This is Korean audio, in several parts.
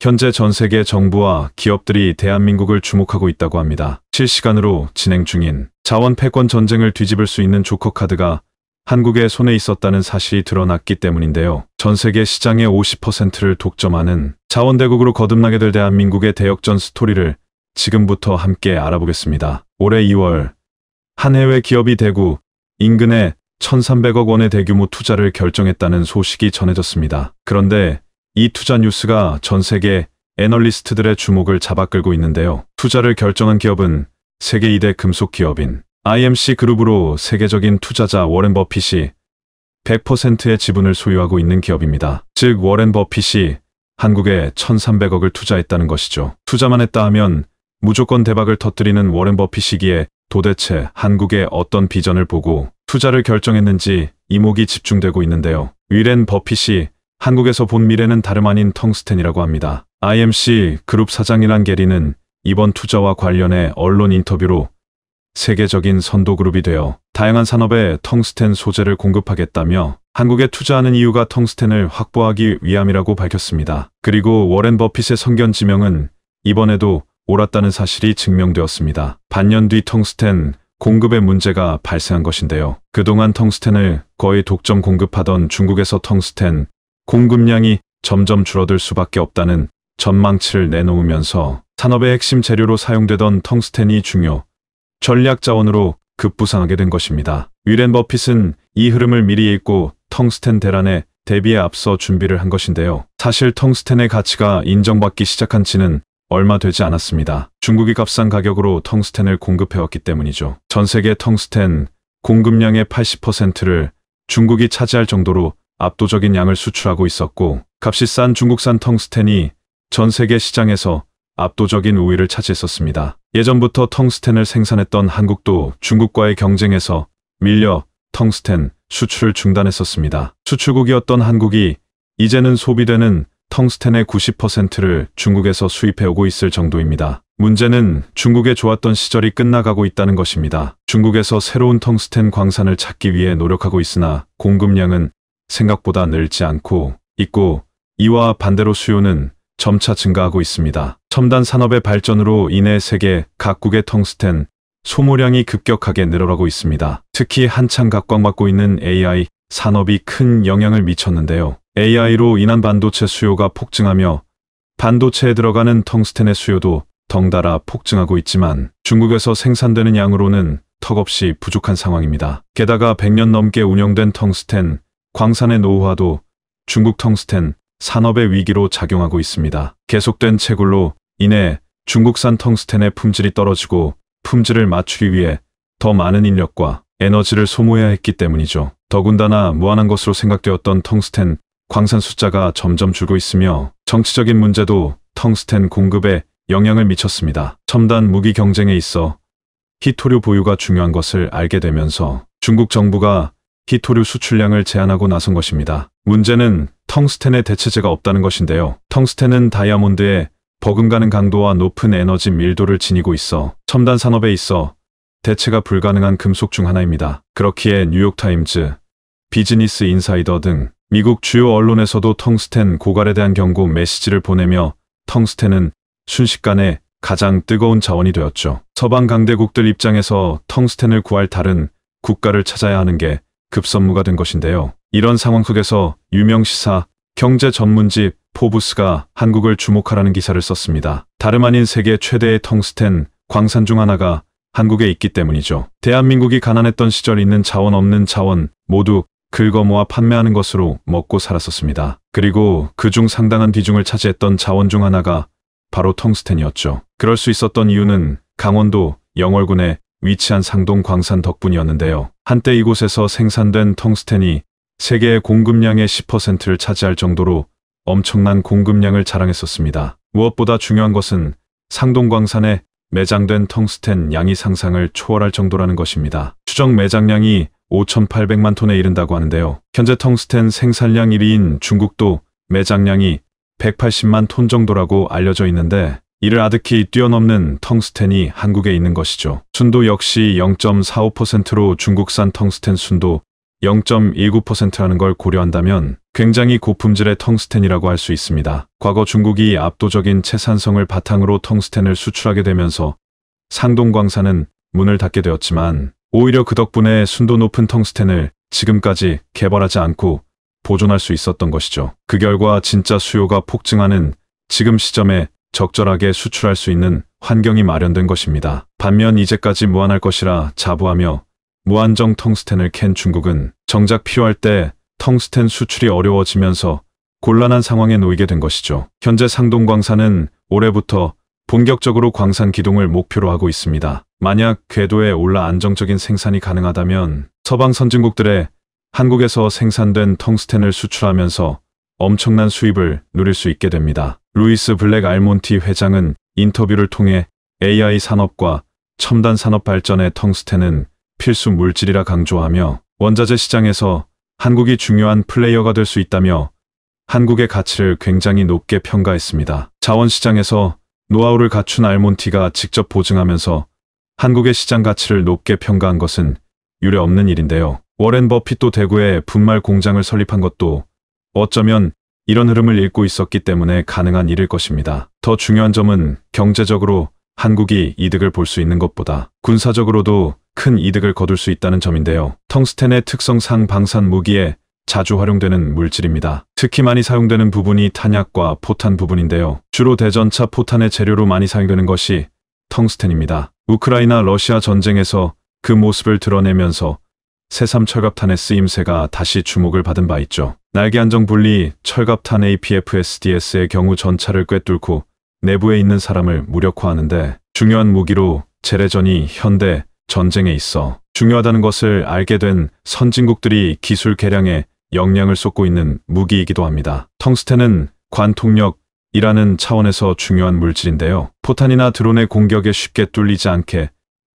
현재 전 세계 정부와 기업들이 대한민국을 주목하고 있다고 합니다. 실시간으로 진행 중인 자원 패권 전쟁을 뒤집을 수 있는 조커 카드가 한국의 손에 있었다는 사실이 드러났기 때문인데요. 전 세계 시장의 50%를 독점하는 자원대국으로 거듭나게 될 대한민국의 대역전 스토리를 지금부터 함께 알아보겠습니다. 올해 2월 한 해외 기업이 대구 인근에 1,300억 원의 대규모 투자를 결정했다는 소식이 전해졌습니다. 그런데 이 투자 뉴스가 전 세계 애널리스트들의 주목을 잡아끌고 있는데요. 투자를 결정한 기업은 세계 2대 금속 기업인 IMC 그룹으로 세계적인 투자자 워렌 버핏이 100%의 지분을 소유하고 있는 기업입니다. 즉 워렌 버핏이 한국에 1,300억을 투자했다는 것이죠. 투자만 했다 하면 무조건 대박을 터뜨리는 워렌 버핏이기에 도대체 한국의 어떤 비전을 보고 투자를 결정했는지 이목이 집중되고 있는데요. 위렌 버핏이 한국에서 본 미래는 다름 아닌 텅스텐이라고 합니다. IMC 그룹 사장이란 게리는 이번 투자와 관련해 언론 인터뷰로 세계적인 선도그룹이 되어 다양한 산업에 텅스텐 소재를 공급하겠다며 한국에 투자하는 이유가 텅스텐을 확보하기 위함이라고 밝혔습니다. 그리고 워렌 버핏의 성견 지명은 이번에도 옳았다는 사실이 증명되었습니다. 반년 뒤 텅스텐 공급에 문제가 발생한 것인데요. 그동안 텅스텐을 거의 독점 공급하던 중국에서 텅스텐 공급량이 점점 줄어들 수밖에 없다는 전망치를 내놓으면서 산업의 핵심 재료로 사용되던 텅스텐이 중요 전략 자원으로 급부상하게 된 것입니다. 위렌 버핏은 이 흐름을 미리 읽고 텅스텐 대란에 대비에 앞서 준비를 한 것인데요. 사실 텅스텐의 가치가 인정받기 시작한 지는 얼마 되지 않았습니다. 중국이 값싼 가격으로 텅스텐을 공급해왔기 때문이죠. 전 세계 텅스텐 공급량의 80%를 중국이 차지할 정도로 압도적인 양을 수출하고 있었고 값이 싼 중국산 텅스텐이 전 세계 시장에서 압도적인 우위를 차지했었습니다. 예전부터 텅스텐을 생산했던 한국도 중국과의 경쟁에서 밀려 텅스텐 수출을 중단했었습니다. 수출국이었던 한국이 이제는 소비되는 텅스텐의 90%를 중국에서 수입해오고 있을 정도입니다. 문제는 중국의 좋았던 시절이 끝나가고 있다는 것입니다. 중국에서 새로운 텅스텐 광산을 찾기 위해 노력하고 있으나 공급량은 생각보다 늘지 않고 있고 이와 반대로 수요는 점차 증가하고 있습니다. 첨단 산업의 발전으로 인해 세계 각국의 텅스텐 소모량이 급격하게 늘어나고 있습니다. 특히 한창 각광받고 있는 AI 산업이 큰 영향을 미쳤는데요. AI로 인한 반도체 수요가 폭증하며 반도체에 들어가는 텅스텐의 수요도 덩달아 폭증하고 있지만 중국에서 생산되는 양으로는 턱없이 부족한 상황입니다. 게다가 100년 넘게 운영된 텅스텐 광산의 노후화도 중국 텅스텐 산업의 위기로 작용하고 있습니다. 계속된 채굴로 인해 중국산 텅스텐의 품질이 떨어지고 품질을 맞추기 위해 더 많은 인력과 에너지를 소모해야 했기 때문이죠. 더군다나 무한한 것으로 생각되었던 텅스텐 광산 숫자가 점점 줄고 있으며 정치적인 문제도 텅스텐 공급에 영향을 미쳤습니다. 첨단 무기 경쟁에 있어 히토류 보유가 중요한 것을 알게 되면서 중국 정부가 희토류 수출량을 제한하고 나선 것입니다. 문제는 텅스텐의 대체제가 없다는 것인데요. 텅스텐은 다이아몬드에 버금가는 강도와 높은 에너지 밀도를 지니고 있어 첨단 산업에 있어 대체가 불가능한 금속 중 하나입니다. 그렇기에 뉴욕타임즈, 비즈니스 인사이더 등 미국 주요 언론에서도 텅스텐 고갈에 대한 경고 메시지를 보내며 텅스텐은 순식간에 가장 뜨거운 자원이 되었죠. 서방 강대국들 입장에서 텅스텐을 구할 다른 국가를 찾아야 하는 게 급선무가 된 것인데요. 이런 상황 속에서 유명 시사 경제 전문지 포브스가 한국을 주목하라는 기사를 썼습니다. 다름 아닌 세계 최대의 텅스텐 광산 중 하나가 한국에 있기 때문이죠. 대한민국이 가난했던 시절 있는 자원 없는 자원 모두 긁어모아 판매하는 것으로 먹고 살았었습니다. 그리고 그 중 상당한 비중을 차지했던 자원 중 하나가 바로 텅스텐이었죠. 그럴 수 있었던 이유는 강원도 영월군의 위치한 상동 광산 덕분이었는데요. 한때 이곳에서 생산된 텅스텐이 세계의 공급량의 10%를 차지할 정도로 엄청난 공급량을 자랑했었습니다. 무엇보다 중요한 것은 상동광산에 매장된 텅스텐 양이 상상을 초월할 정도라는 것입니다. 추정 매장량이 5,800만 톤에 이른다고 하는데요. 현재 텅스텐 생산량 1위인 중국도 매장량이 180만 톤 정도라고 알려져 있는데 이를 아득히 뛰어넘는 텅스텐이 한국에 있는 것이죠. 순도 역시 0.45%로 중국산 텅스텐 순도 0.19%라는 걸 고려한다면 굉장히 고품질의 텅스텐이라고 할 수 있습니다. 과거 중국이 압도적인 채산성을 바탕으로 텅스텐을 수출하게 되면서 상동광산은 문을 닫게 되었지만 오히려 그 덕분에 순도 높은 텅스텐을 지금까지 개발하지 않고 보존할 수 있었던 것이죠. 그 결과 진짜 수요가 폭증하는 지금 시점에 적절하게 수출할 수 있는 환경이 마련된 것입니다. 반면 이제까지 무한할 것이라 자부하며 무한정 텅스텐을 캔 중국은 정작 필요할 때 텅스텐 수출이 어려워지면서 곤란한 상황에 놓이게 된 것이죠. 현재 상동광산은 올해부터 본격적으로 광산 기동을 목표로 하고 있습니다. 만약 궤도에 올라 안정적인 생산이 가능하다면 서방 선진국들의 한국에서 생산된 텅스텐을 수출하면서 엄청난 수입을 누릴 수 있게 됩니다. 루이스 블랙 알몬티 회장은 인터뷰를 통해 AI 산업과 첨단 산업 발전의 텅스텐은 필수 물질이라 강조하며 원자재 시장에서 한국이 중요한 플레이어가 될 수 있다며 한국의 가치를 굉장히 높게 평가했습니다. 자원시장에서 노하우를 갖춘 알몬티가 직접 보증하면서 한국의 시장 가치를 높게 평가한 것은 유례 없는 일인데요. 워렌 버핏도 대구에 분말 공장을 설립한 것도 어쩌면 이런 흐름을 읽고 있었기 때문에 가능한 일일 것입니다. 더 중요한 점은 경제적으로 한국이 이득을 볼 수 있는 것보다 군사적으로도 큰 이득을 거둘 수 있다는 점인데요. 텅스텐의 특성상 방산 무기에 자주 활용되는 물질입니다. 특히 많이 사용되는 부분이 탄약과 포탄 부분인데요. 주로 대전차 포탄의 재료로 많이 사용되는 것이 텅스텐입니다. 우크라이나 러시아 전쟁에서 그 모습을 드러내면서 새삼 철갑탄의 쓰임새가 다시 주목을 받은 바 있죠. 날개 안정 분리 철갑탄 APFSDS의 경우 전차를 꿰뚫고 내부에 있는 사람을 무력화하는데 중요한 무기로 재래전이 현대 전쟁에 있어 중요하다는 것을 알게 된 선진국들이 기술 개량에 역량을 쏟고 있는 무기이기도 합니다. 텅스텐은 관통력이라는 차원에서 중요한 물질인데요. 포탄이나 드론의 공격에 쉽게 뚫리지 않게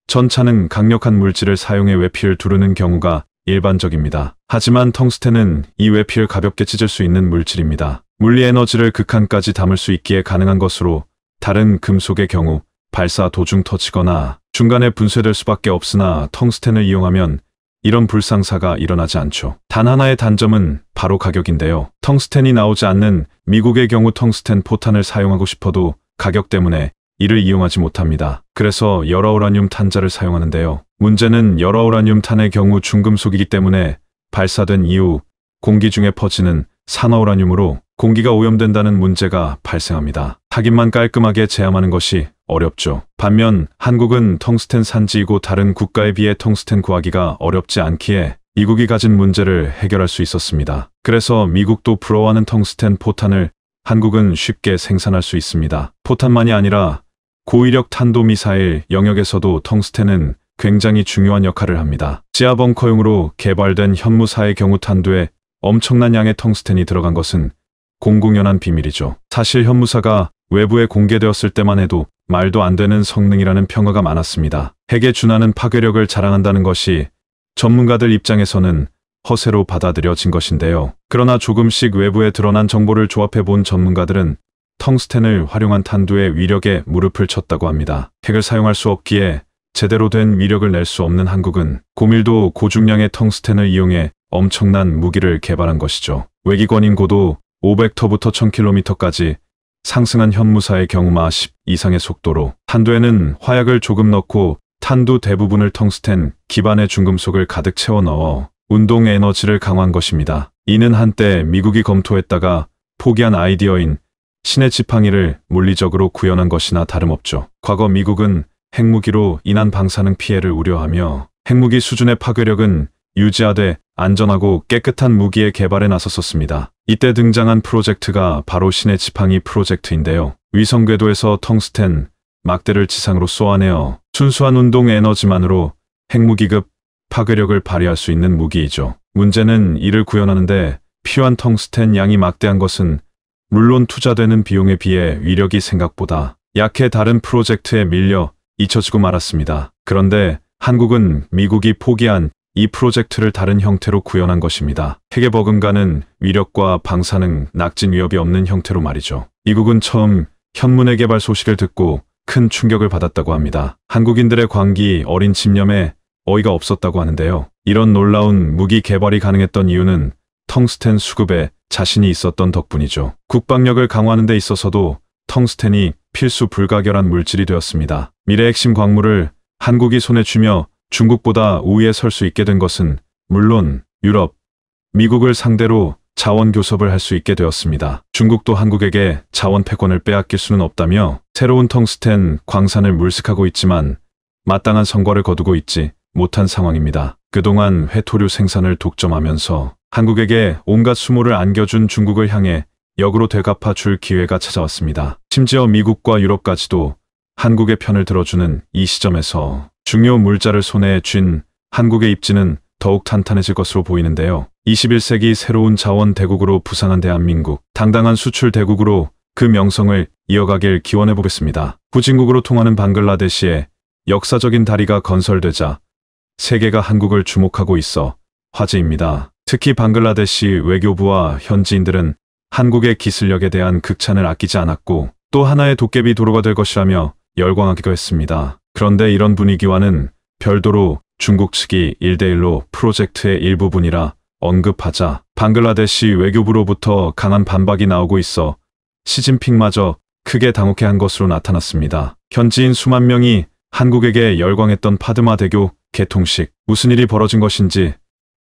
전차는 강력한 물질을 사용해 외피를 두르는 경우가 일반적입니다. 하지만 텅스텐은 이 외피를 가볍게 찢을 수 있는 물질입니다. 물리에너지를 극한까지 담을 수 있기에 가능한 것으로 다른 금속의 경우 발사 도중 터지거나 중간에 분쇄될 수밖에 없으나 텅스텐을 이용하면 이런 불상사가 일어나지 않죠. 단 하나의 단점은 바로 가격인데요. 텅스텐이 나오지 않는 미국의 경우 텅스텐 포탄을 사용하고 싶어도 가격 때문에 이를 이용하지 못합니다. 그래서 열화우라늄 탄자를 사용하는데요. 문제는 열화우라늄 탄의 경우 중금속이기 때문에 발사된 이후 공기 중에 퍼지는 산화우라늄으로 공기가 오염된다는 문제가 발생합니다. 타깃만 깔끔하게 제함하는 것이 어렵죠. 반면 한국은 텅스텐 산지이고 다른 국가에 비해 텅스텐 구하기가 어렵지 않기에 미국이 가진 문제를 해결할 수 있었습니다. 그래서 미국도 부러워하는 텅스텐 포탄을 한국은 쉽게 생산할 수 있습니다. 포탄만이 아니라 고위력 탄도미사일 영역에서도 텅스텐은 굉장히 중요한 역할을 합니다. 지하벙커용으로 개발된 현무사의 경우 탄두에 엄청난 양의 텅스텐이 들어간 것은 공공연한 비밀이죠. 사실 현무사가 외부에 공개되었을 때만 해도 말도 안 되는 성능이라는 평가가 많았습니다. 핵에 준하는 파괴력을 자랑한다는 것이 전문가들 입장에서는 허세로 받아들여진 것인데요. 그러나 조금씩 외부에 드러난 정보를 조합해 본 전문가들은 텅스텐을 활용한 탄두의 위력에 무릎을 쳤다고 합니다. 핵을 사용할 수 없기에 제대로 된 위력을 낼 수 없는 한국은 고밀도 고중량의 텅스텐을 이용해 엄청난 무기를 개발한 것이죠. 외기권 인고도 500터부터 1000km까지 상승한 현무사의 경우 마10 이상의 속도로 탄두에는 화약을 조금 넣고 탄두 대부분을 텅스텐 기반의 중금속을 가득 채워 넣어 운동 에너지를 강화한 것입니다. 이는 한때 미국이 검토했다가 포기한 아이디어인 신의 지팡이를 물리적으로 구현한 것이나 다름없죠. 과거 미국은 핵무기로 인한 방사능 피해를 우려하며 핵무기 수준의 파괴력은 유지하되 안전하고 깨끗한 무기의 개발에 나섰었습니다. 이때 등장한 프로젝트가 바로 신의 지팡이 프로젝트인데요. 위성 궤도에서 텅스텐, 막대를 지상으로 쏘아내어 순수한 운동 에너지만으로 핵무기급 파괴력을 발휘할 수 있는 무기이죠. 문제는 이를 구현하는데 필요한 텅스텐 양이 막대한 것은 물론 투자되는 비용에 비해 위력이 생각보다 약해 다른 프로젝트에 밀려 잊혀지고 말았습니다. 그런데 한국은 미국이 포기한 이 프로젝트를 다른 형태로 구현한 것입니다. 핵의 버금가는 위력과 방사능, 낙진 위협이 없는 형태로 말이죠. 미국은 처음 현문의 개발 소식을 듣고 큰 충격을 받았다고 합니다. 한국인들의 광기, 어린 집념에 어이가 없었다고 하는데요. 이런 놀라운 무기 개발이 가능했던 이유는 텅스텐 수급에 자신이 있었던 덕분이죠. 국방력을 강화하는 데 있어서도 텅스텐이 필수 불가결한 물질이 되었습니다. 미래 핵심 광물을 한국이 손에 쥐며 중국보다 우위에 설 수 있게 된 것은 물론 유럽, 미국을 상대로 자원 교섭을 할 수 있게 되었습니다. 중국도 한국에게 자원 패권을 빼앗길 수는 없다며 새로운 텅스텐 광산을 물색하고 있지만 마땅한 성과를 거두고 있지 못한 상황입니다. 그동안 회토류 생산을 독점하면서 한국에게 온갖 수모를 안겨준 중국을 향해 역으로 되갚아 줄 기회가 찾아왔습니다. 심지어 미국과 유럽까지도 한국의 편을 들어주는 이 시점에서 중요 물자를 손에 쥔 한국의 입지는 더욱 탄탄해질 것으로 보이는데요. 21세기 새로운 자원 대국으로 부상한 대한민국, 당당한 수출 대국으로 그 명성을 이어가길 기원해 보겠습니다. 후진국으로 통하는 방글라데시에 역사적인 다리가 건설되자 세계가 한국을 주목하고 있어 화제입니다. 특히 방글라데시 외교부와 현지인들은 한국의 기술력에 대한 극찬을 아끼지 않았고 또 하나의 도깨비 도로가 될 것이라며 열광하기도 했습니다. 그런데 이런 분위기와는 별도로 중국 측이 1대1로 프로젝트의 일부분이라 언급하자 방글라데시 외교부로부터 강한 반박이 나오고 있어 시진핑마저 크게 당혹해한 것으로 나타났습니다. 현지인 수만 명이 한국에게 열광했던 파드마 대교 개통식, 무슨 일이 벌어진 것인지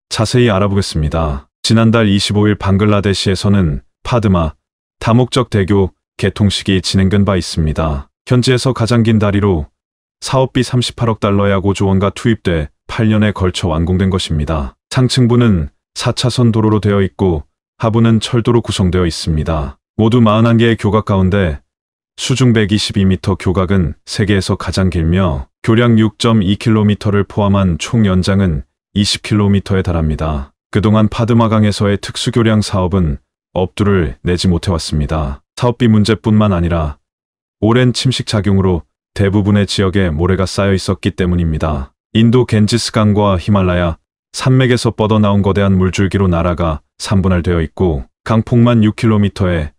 자세히 알아보겠습니다. 지난달 25일 방글라데시에서는 파드마, 다목적 대교 개통식이 진행된 바 있습니다. 현지에서 가장 긴 다리로 사업비 38억 달러의 고조원과 투입돼 8년에 걸쳐 완공된 것입니다. 상층부는 4차선 도로로 되어 있고 하부는 철도로 구성되어 있습니다. 모두 41개의 교각 가운데 수중 122m 교각은 세계에서 가장 길며 교량 6.2km를 포함한 총 연장은 20km에 달합니다. 그동안 파드마강에서의 특수교량 사업은 업두를 내지 못해왔습니다. 사업비 문제뿐만 아니라 오랜 침식 작용으로 대부분의 지역에 모래가 쌓여 있었기 때문입니다. 인도 겐지스강과 히말라야 산맥에서 뻗어나온 거대한 물줄기로 날아가 산분할되어 있고 강폭만 6km에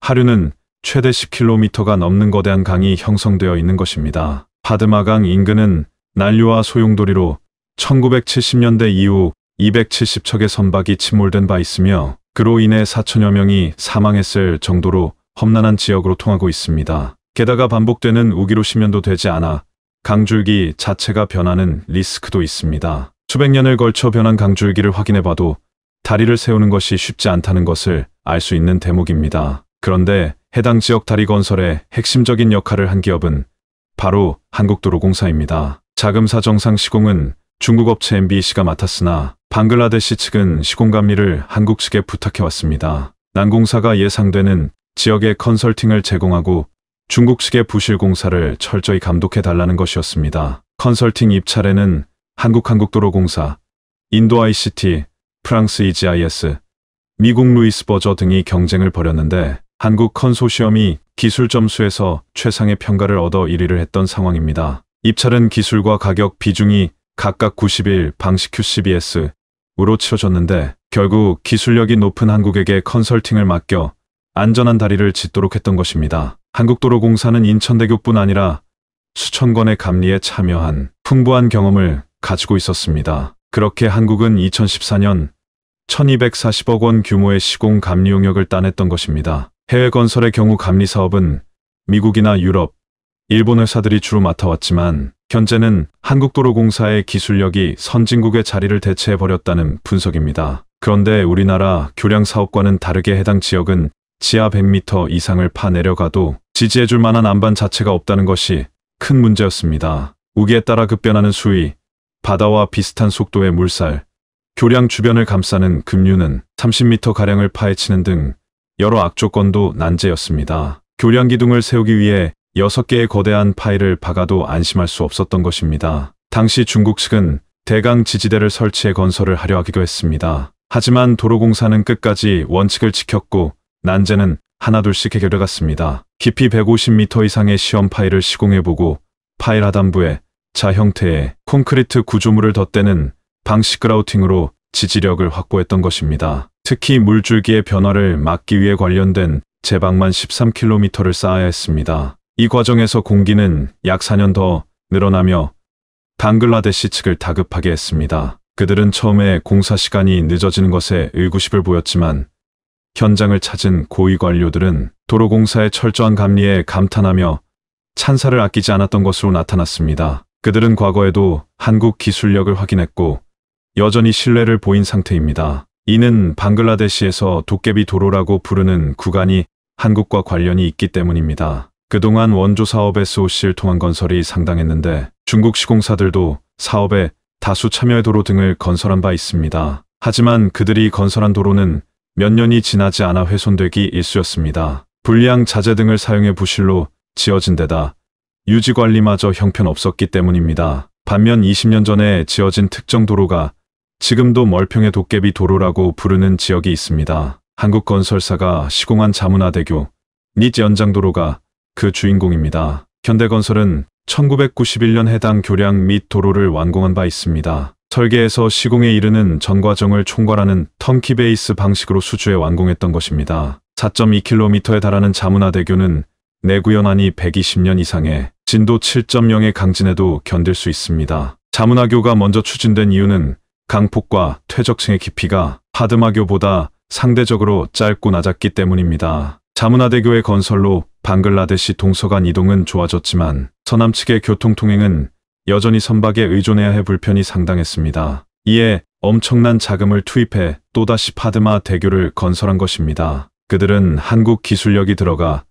하류는 최대 10km가 넘는 거대한 강이 형성되어 있는 것입니다. 파드마강 인근은 난류와 소용돌이로 1970년대 이후 270척의 선박이 침몰된 바 있으며 그로 인해 4천여 명이 사망했을 정도로 험난한 지역으로 통하고 있습니다. 게다가 반복되는 우기로 심연도 되지 않아 강줄기 자체가 변하는 리스크도 있습니다. 수백 년을 걸쳐 변한 강줄기를 확인해봐도 다리를 세우는 것이 쉽지 않다는 것을 알 수 있는 대목입니다. 그런데 해당 지역 다리 건설에 핵심적인 역할을 한 기업은 바로 한국도로공사입니다. 자금사 정상 시공은 중국 업체 MBC가 맡았으나 방글라데시 측은 시공 감리를 한국 측에 부탁해왔습니다. 난공사가 예상되는 지역에 컨설팅을 제공하고 중국 측의 부실공사를 철저히 감독해달라는 것이었습니다. 컨설팅 입찰에는 한국한국도로공사, 인도 ICT, 프랑스 EGIS, 미국 루이스 버저 등이 경쟁을 벌였는데 한국 컨소시엄이 기술 점수에서 최상의 평가를 얻어 1위를 했던 상황입니다. 입찰은 기술과 가격 비중이 각각 91, 방식 QCBS, 으로 치러졌는데 결국 기술력이 높은 한국에게 컨설팅을 맡겨 안전한 다리를 짓도록 했던 것입니다. 한국도로공사는 인천대교뿐 아니라 수천 건의 감리에 참여한 풍부한 경험을 가지고 있었습니다. 그렇게 한국은 2014년 1240억 원 규모의 시공 감리 용역을 따냈던 것입니다. 해외 건설의 경우 감리 사업은 미국이나 유럽, 일본 회사들이 주로 맡아왔지만 현재는 한국도로공사의 기술력이 선진국의 자리를 대체해버렸다는 분석입니다. 그런데 우리나라 교량 사업과는 다르게 해당 지역은 지하 100m 이상을 파 내려가도 지지해줄 만한 안반 자체가 없다는 것이 큰 문제였습니다. 우기에 따라 급변하는 수위, 바다와 비슷한 속도의 물살, 교량 주변을 감싸는 급류는 30m가량을 파헤치는 등 여러 악조건도 난제였습니다. 교량 기둥을 세우기 위해 6개의 거대한 파일을 박아도 안심할 수 없었던 것입니다. 당시 중국 측은 대강 지지대를 설치해 건설을 하려 하기도 했습니다. 하지만 도로공사는 끝까지 원칙을 지켰고 난제는 하나둘씩 해결해 갔습니다. 깊이 150m 이상의 시험 파일을 시공해보고 파일 하단부에 자 형태의 콘크리트 구조물을 덧대는 방식 그라우팅으로 지지력을 확보했던 것입니다. 특히 물줄기의 변화를 막기 위해 관련된 제방만 13km를 쌓아야 했습니다. 이 과정에서 공기는 약 4년 더 늘어나며 방글라데시 측을 다급하게 했습니다. 그들은 처음에 공사 시간이 늦어지는 것에 의구심을 보였지만 현장을 찾은 고위 관료들은 도로공사의 철저한 감리에 감탄하며 찬사를 아끼지 않았던 것으로 나타났습니다. 그들은 과거에도 한국 기술력을 확인했고 여전히 신뢰를 보인 상태입니다. 이는 방글라데시에서 도깨비 도로라고 부르는 구간이 한국과 관련이 있기 때문입니다. 그동안 원조 사업에 SOC를 통한 건설이 상당했는데 중국 시공사들도 사업에 다수 참여 도로 등을 건설한 바 있습니다. 하지만 그들이 건설한 도로는 몇 년이 지나지 않아 훼손되기 일쑤였습니다. 불량 자재 등을 사용해 부실로 지어진 데다 유지관리마저 형편없었기 때문입니다. 반면 20년 전에 지어진 특정 도로가 지금도 멀평의 도깨비 도로라고 부르는 지역이 있습니다. 한국 건설사가 시공한 자문화대교, 닛 연장도로가 그 주인공입니다. 현대건설은 1991년 해당 교량 및 도로를 완공한 바 있습니다. 설계에서 시공에 이르는 전 과정을 총괄하는 턴키 베이스 방식으로 수주해 완공했던 것입니다. 4.2km에 달하는 자문화대교는 내구연한이 120년 이상의 진도 7.0의 강진에도 견딜 수 있습니다. 자문화교가 먼저 추진된 이유는 강폭과 퇴적층의 깊이가 하드마교보다 상대적으로 짧고 낮았기 때문입니다. 자문화대교의 건설로 방글라데시 동서간 이동은 좋아졌지만 서남 측의 교통통행은 여전히 선박에 의존해야 해 불편이 상당했습니다. 이에 엄청난 자금을 투입해 또다시 파드마 대교를 건설한 것입니다. 그들은 한국 기술력이 들어가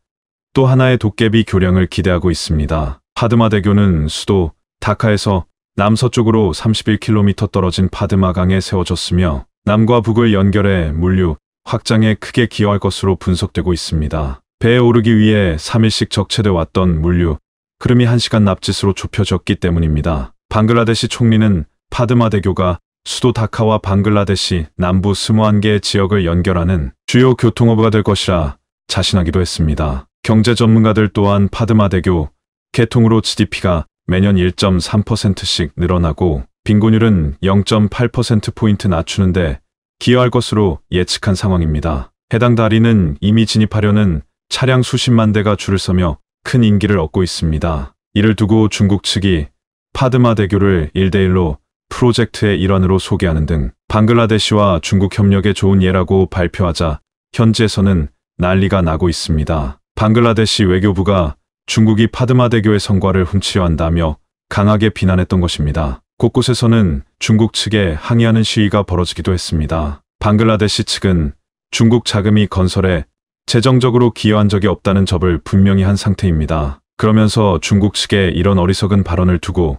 또 하나의 도깨비 교량을 기대하고 있습니다. 파드마 대교는 수도 다카에서 남서쪽으로 31km 떨어진 파드마강에 세워졌으며 남과 북을 연결해 물류, 확장에 크게 기여할 것으로 분석되고 있습니다. 배에 오르기 위해 3일씩 적체돼 왔던 물류, 그름이 1시간 납짓으로 좁혀졌기 때문입니다. 방글라데시 총리는 파드마 대교가 수도 다카와 방글라데시 남부 21개 지역을 연결하는 주요 교통허브가 될 것이라 자신하기도 했습니다. 경제 전문가들 또한 파드마 대교 개통으로 GDP가 매년 1.3%씩 늘어나고 빈곤율은 0.8%포인트 낮추는데 기여할 것으로 예측한 상황입니다. 해당 다리는 이미 진입하려는 차량 수십만 대가 줄을 서며 큰 인기를 얻고 있습니다. 이를 두고 중국 측이 파드마 대교를 1대1로 프로젝트의 일환으로 소개하는 등 방글라데시와 중국 협력에 좋은 예라고 발표하자 현지에서는 난리가 나고 있습니다. 방글라데시 외교부가 중국이 파드마 대교의 성과를 훔치려 한다며 강하게 비난했던 것입니다. 곳곳에서는 중국 측에 항의하는 시위가 벌어지기도 했습니다. 방글라데시 측은 중국 자금이 건설에 재정적으로 기여한 적이 없다는 점을 분명히 한 상태입니다. 그러면서 중국 측에 이런 어리석은 발언을 두고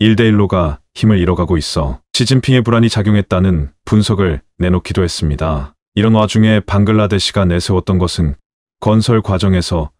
1대1로가 힘을 잃어가고 있어 시진핑의 불안이 작용했다는 분석을 내놓기도 했습니다. 이런 와중에 방글라데시가 내세웠던 것은 건설 과정에서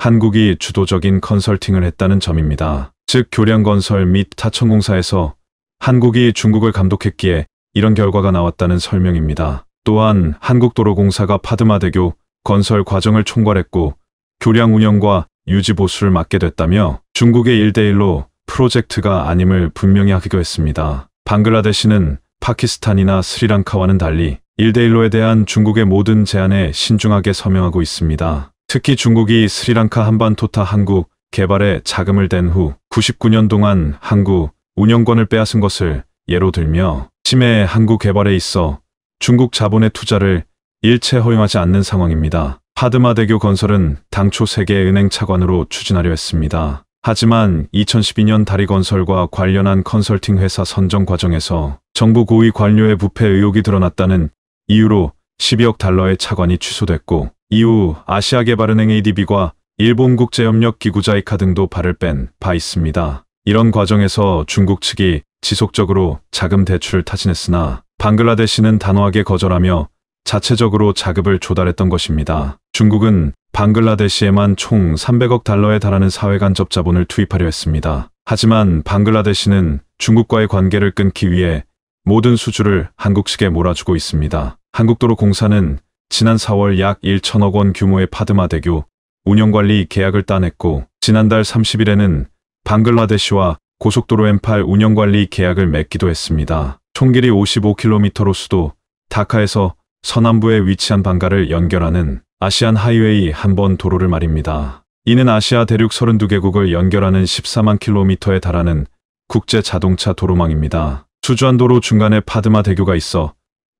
한국이 주도적인 컨설팅을 했다는 점입니다. 즉 교량건설 및 타천공사에서 한국이 중국을 감독했기에 이런 결과가 나왔다는 설명입니다. 또한 한국도로공사가 파드마대교 건설 과정을 총괄했고 교량 운영과 유지 보수를 맡게 됐다며 중국의 1대1로 프로젝트가 아님을 분명히 하기도 했습니다. 방글라데시는 파키스탄이나 스리랑카와는 달리 1대1로에 대한 중국의 모든 제안에 신중하게 서명하고 있습니다. 특히 중국이 스리랑카 한반토타 한국 개발에 자금을 댄 후 99년 동안 한국 운영권을 빼앗은 것을 예로 들며 치매 한국 개발에 있어 중국 자본의 투자를 일체 허용하지 않는 상황입니다. 파드마 대교 건설은 당초 세계은행 차관으로 추진하려 했습니다. 하지만 2012년 다리 건설과 관련한 컨설팅 회사 선정 과정에서 정부 고위 관료의 부패 의혹이 드러났다는 이유로 12억 달러의 차관이 취소됐고 이후 아시아개발은행 ADB과 일본국제협력기구 자이카 등도 발을 뺀 바 있습니다. 이런 과정에서 중국 측이 지속적으로 자금 대출을 타진했으나 방글라데시는 단호하게 거절하며 자체적으로 자금을 조달했던 것입니다. 중국은 방글라데시에만 총 300억 달러에 달하는 사회간접 자본을 투입하려 했습니다. 하지만 방글라데시는 중국과의 관계를 끊기 위해 모든 수주를 한국식에 몰아주고 있습니다. 한국도로공사는 지난 4월 약 1천억 원 규모의 파드마대교 운영관리 계약을 따냈고 지난달 30일에는 방글라데시와 고속도로 M8 운영관리 계약을 맺기도 했습니다. 총 길이 55km로 수도 다카에서 서남부에 위치한 방가를 연결하는 아시안 하이웨이 한 번 도로를 말입니다. 이는 아시아 대륙 32개국을 연결하는 14만 k m 에 달하는 국제 자동차 도로망입니다. 주주한도로 중간에 파드마 대교가 있어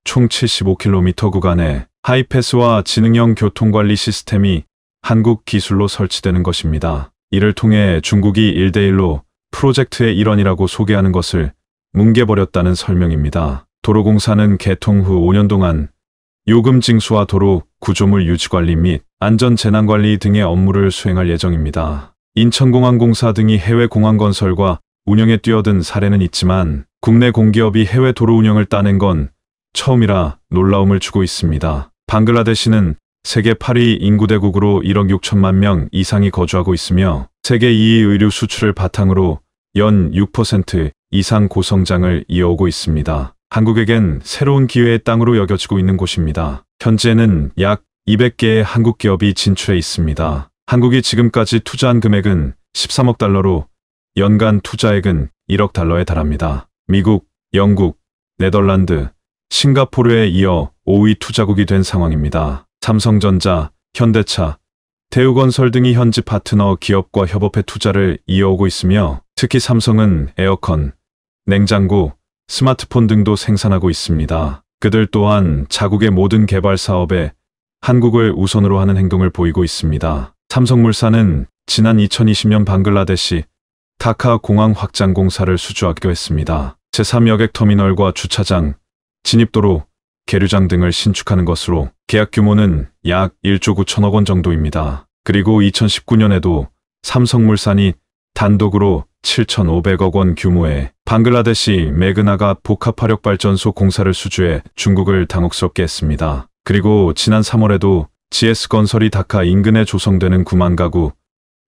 총 75km 구간에 하이패스와 지능형 교통관리 시스템이 한국 기술로 설치되는 것입니다. 이를 통해 중국이 1대1로 프로젝트의 일원이라고 소개하는 것을 뭉개버렸다는 설명입니다. 도로공사는 개통 후 5년 동안 요금 징수와 도로, 구조물 유지관리 및 안전재난관리 등의 업무를 수행할 예정입니다. 인천공항공사 등이 해외 공항 건설과 운영에 뛰어든 사례는 있지만 국내 공기업이 해외 도로 운영을 따낸 건 처음이라 놀라움을 주고 있습니다. 방글라데시는 세계 8위 인구대국으로 1억 6천만 명 이상이 거주하고 있으며 세계 2위 의류 수출을 바탕으로 연 6% 이상 고성장을 이어오고 있습니다. 한국에겐 새로운 기회의 땅으로 여겨지고 있는 곳입니다. 현재는 약 200개의 한국 기업이 진출해 있습니다. 한국이 지금까지 투자한 금액은 13억 달러로 연간 투자액은 1억 달러에 달합니다. 미국, 영국, 네덜란드, 싱가포르에 이어 5위 투자국이 된 상황입니다. 삼성전자, 현대차, 대우건설 등이 현지 파트너 기업과 협업해 투자를 이어오고 있으며 특히 삼성은 에어컨, 냉장고, 스마트폰 등도 생산하고 있습니다. 그들 또한 자국의 모든 개발 사업에 한국을 우선으로 하는 행동을 보이고 있습니다. 삼성물산은 지난 2020년 방글라데시 다카 공항 확장 공사를 수주하기로 했습니다. 제3여객터미널과 주차장, 진입도로, 계류장 등을 신축하는 것으로 계약 규모는 약 1조 9천억 원 정도입니다. 그리고 2019년에도 삼성물산이 단독으로 7,500억 원 규모의 방글라데시 메그나가 복합화력발전소 공사를 수주해 중국을 당혹스럽게 했습니다. 그리고 지난 3월에도 GS건설이 다카 인근에 조성되는 9만 가구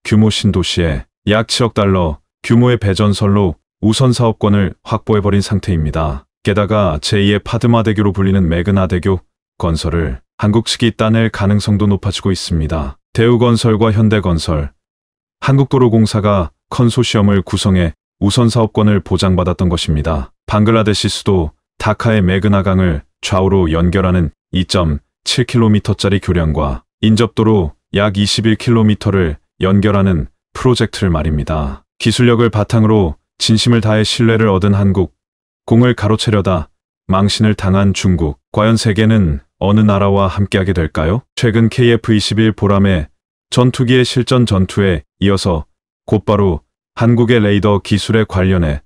규모 신도시에 약 7억 달러 규모의 배전설로 우선 사업권을 확보해버린 상태입니다. 게다가 제2의 파드마 대교로 불리는 매그나 대교 건설을 한국 측이 따낼 가능성도 높아지고 있습니다. 대우건설과 현대건설, 한국도로공사가 컨소시엄을 구성해 우선 사업권을 보장받았던 것입니다. 방글라데시 수도 다카의 매그나강을 좌우로 연결하는 2.7km짜리 교량과 인접도로 약 21km를 연결하는 프로젝트를 말입니다. 기술력을 바탕으로 진심을 다해 신뢰를 얻은 한국, 공을 가로채려다 망신을 당한 중국. 과연 세계는 어느 나라와 함께하게 될까요? 최근 KF-21 보람의 전투기의 실전 전투에 이어서 곧바로 한국의 레이더 기술에 관련해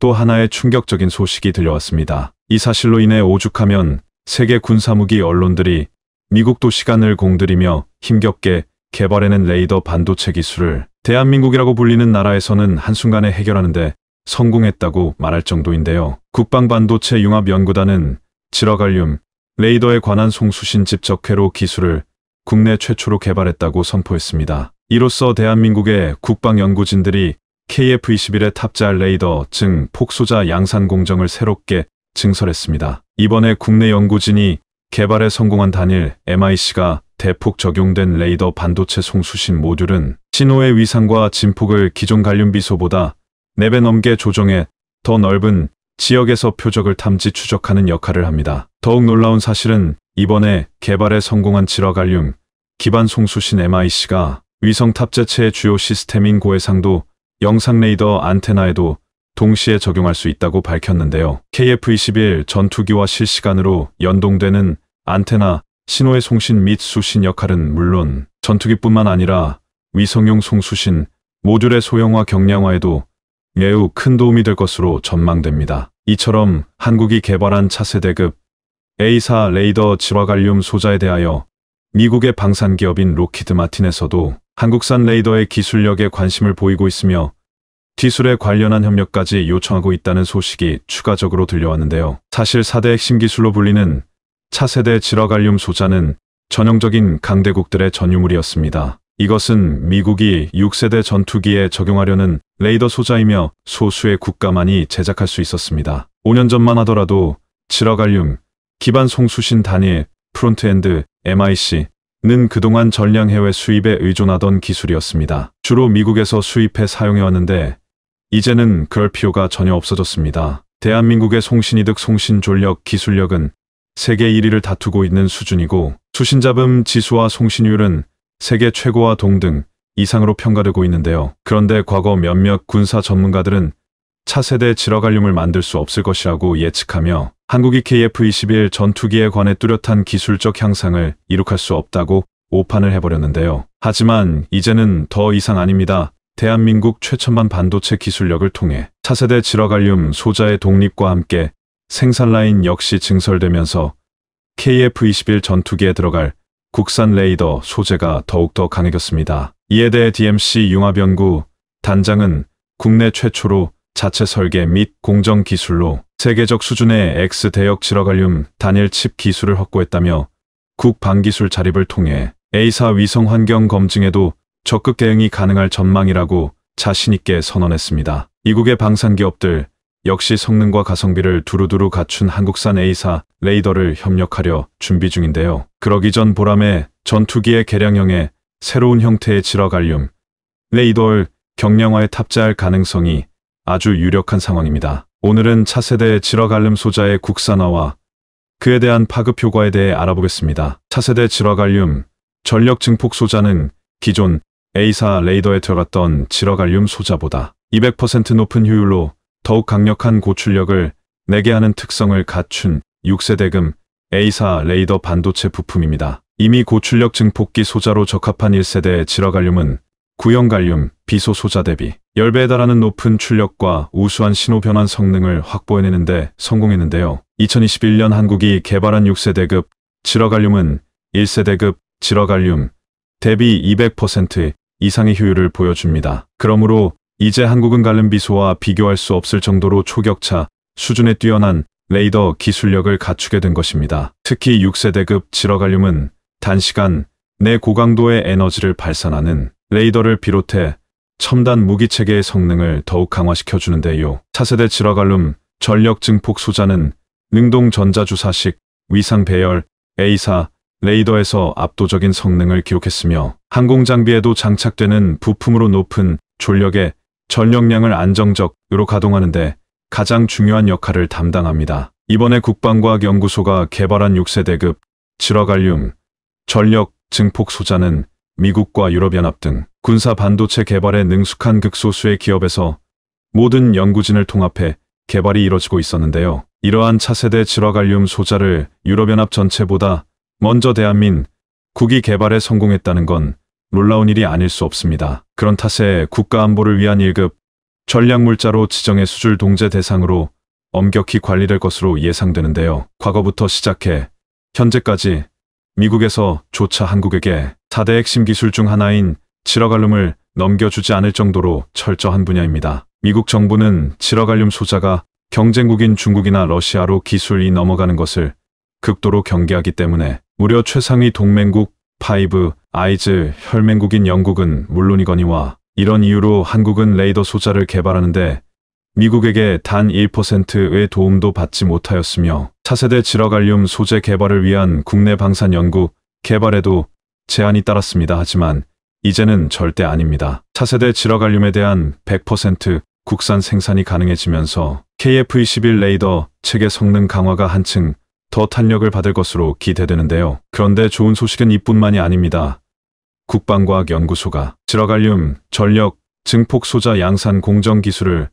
또 하나의 충격적인 소식이 들려왔습니다. 이 사실로 인해 오죽하면 세계 군사무기 언론들이 미국도 시간을 공들이며 힘겹게 개발해낸 레이더 반도체 기술을 대한민국이라고 불리는 나라에서는 한순간에 해결하는데 성공했다고 말할 정도인데요. 국방반도체 융합연구단은 지러갈륨, 레이더에 관한 송수신 집적 회로 기술을 국내 최초로 개발했다고 선포했습니다. 이로써 대한민국의 국방연구진들이 KF-21의 탑재할 레이더, 즉 폭소자 양산 공정을 새롭게 증설했습니다. 이번에 국내 연구진이 개발에 성공한 단일 MIC가 대폭 적용된 레이더 반도체 송수신 모듈은 신호의 위상과 진폭을 기존 갈륨비소보다 4배 넘게 조정해 더 넓은 지역에서 표적을 탐지 추적하는 역할을 합니다. 더욱 놀라운 사실은 이번에 개발에 성공한 질화갈륨 기반 송수신 MIC가 위성 탑재체의 주요 시스템인 고해상도 영상 레이더 안테나에도 동시에 적용할 수 있다고 밝혔는데요. KF-21 전투기와 실시간으로 연동되는 안테나 신호의 송신 및 수신 역할은 물론 전투기뿐만 아니라 위성용 송수신, 모듈의 소형화 경량화에도 매우 큰 도움이 될 것으로 전망됩니다. 이처럼 한국이 개발한 차세대급 A4 레이더 질화갈륨 소자에 대하여 미국의 방산 기업인 로키드 마틴에서도 한국산 레이더의 기술력에 관심을 보이고 있으며 기술에 관련한 협력까지 요청하고 있다는 소식이 추가적으로 들려왔는데요. 사실 4대 핵심 기술로 불리는 차세대 질화갈륨 소자는 전형적인 강대국들의 전유물이었습니다. 이것은 미국이 6세대 전투기에 적용하려는 레이더 소자이며 소수의 국가만이 제작할 수 있었습니다. 5년 전만 하더라도 질화갈륨, 기반 송수신 단일, 프론트엔드, MIC, 는 그동안 전량 해외 수입에 의존하던 기술이었습니다. 주로 미국에서 수입해 사용해왔는데 이제는 그럴 필요가 전혀 없어졌습니다. 대한민국의 송신이득 송신졸력 기술력은 세계 1위를 다투고 있는 수준이고 수신잡음 지수와 송신율은 세계 최고와 동등 이상으로 평가되고 있는데요. 그런데 과거 몇몇 군사 전문가들은 차세대 질화갈륨을 만들 수 없을 것이라고 예측하며 한국이 KF-21 전투기에 관해 뚜렷한 기술적 향상을 이룩할 수 없다고 오판을 해버렸는데요. 하지만 이제는 더 이상 아닙니다. 대한민국 최첨단 반도체 기술력을 통해 차세대 질화갈륨 소자의 독립과 함께 생산 라인 역시 증설되면서 KF-21 전투기에 들어갈 국산 레이더 소재가 더욱더 강해졌습니다. 이에 대해 DMC 융합연구 단장은 국내 최초로 자체 설계 및 공정 기술로 세계적 수준의 X 대역 질화갈륨 단일 칩 기술을 확보했다며 국방기술 자립을 통해 A사 위성 환경 검증에도 적극 대응이 가능할 전망이라고 자신있게 선언했습니다. 이국의 방산기업들 역시 성능과 가성비를 두루두루 갖춘 한국산 A사 레이더를 협력하려 준비 중인데요. 그러기 전보람의 전투기의 개량형에 새로운 형태의 질화갈륨 레이더를 경량화에 탑재할 가능성이 아주 유력한 상황입니다. 오늘은 차세대 질화갈륨 소자의 국산화와 그에 대한 파급 효과에 대해 알아보겠습니다. 차세대 질화갈륨 전력 증폭 소자는 기존 A사 레이더에 들어갔던 질화갈륨 소자보다 200% 높은 효율로 더욱 강력한 고출력을 내게 하는 특성을 갖춘 6세대금 A사 레이더 반도체 부품입니다. 이미 고출력 증폭기 소자로 적합한 1세대의 질화갈륨은 구형갈륨, 비소 소자 대비 10배에 달하는 높은 출력과 우수한 신호 변환 성능을 확보해내는데 성공했는데요. 2021년 한국이 개발한 6세대급 질화갈륨은 1세대급 질화갈륨 대비 200% 이상의 효율을 보여줍니다. 그러므로 이제 한국은 갈름비소와 비교할 수 없을 정도로 초격차 수준에 뛰어난 레이더 기술력을 갖추게 된 것입니다. 특히 6세대급 지러갈륨은 단시간 내 고강도의 에너지를 발산하는 레이더를 비롯해 첨단 무기체계의 성능을 더욱 강화시켜주는데요. 차세대 지러갈륨 전력 증폭 소자는 능동 전자주사식 위상 배열 a 4 레이더에서 압도적인 성능을 기록했으며 항공 장비에도 장착되는 부품으로 높은 졸력에 전력량을 안정적으로 가동하는데 가장 중요한 역할을 담당합니다. 이번에 국방과학연구소가 개발한 6세대급 질화갈륨 전력 증폭 소자는 미국과 유럽연합 등 군사 반도체 개발에 능숙한 극소수의 기업에서 모든 연구진을 통합해 개발이 이뤄지고 있었는데요. 이러한 차세대 질화갈륨 소자를 유럽연합 전체보다 먼저 대한민 국이 개발에 성공했다는 건 놀라운 일이 아닐 수 없습니다. 그런 탓에 국가안보를 위한 1급 전략물자로 지정해 수출 동제 대상으로 엄격히 관리될 것으로 예상되는데요. 과거부터 시작해 현재까지 미국에서 조차 한국에게 4대 핵심 기술 중 하나인 질어갈륨을 넘겨주지 않을 정도로 철저한 분야입니다. 미국 정부는 질어갈륨 소자가 경쟁국인 중국이나 러시아로 기술이 넘어가는 것을 극도로 경계하기 때문에 무려 최상위 동맹국 파이브 아이즈 혈맹국인 영국은 물론이거니와 이런 이유로 한국은 레이더 소자를 개발하는데 미국에게 단 1%의 도움도 받지 못하였으며 차세대 질화갈륨 소재 개발을 위한 국내 방산 연구 개발에도 제한이 따랐습니다. 하지만 이제는 절대 아닙니다. 차세대 질화갈륨에 대한 100% 국산 생산이 가능해지면서 KF-21 레이더 체계 성능 강화가 한층 더 탄력을 받을 것으로 기대되는데요. 그런데 좋은 소식은 이뿐만이 아닙니다. 국방과학연구소가 질화갈륨, 전력, 증폭소자 양산 공정 기술을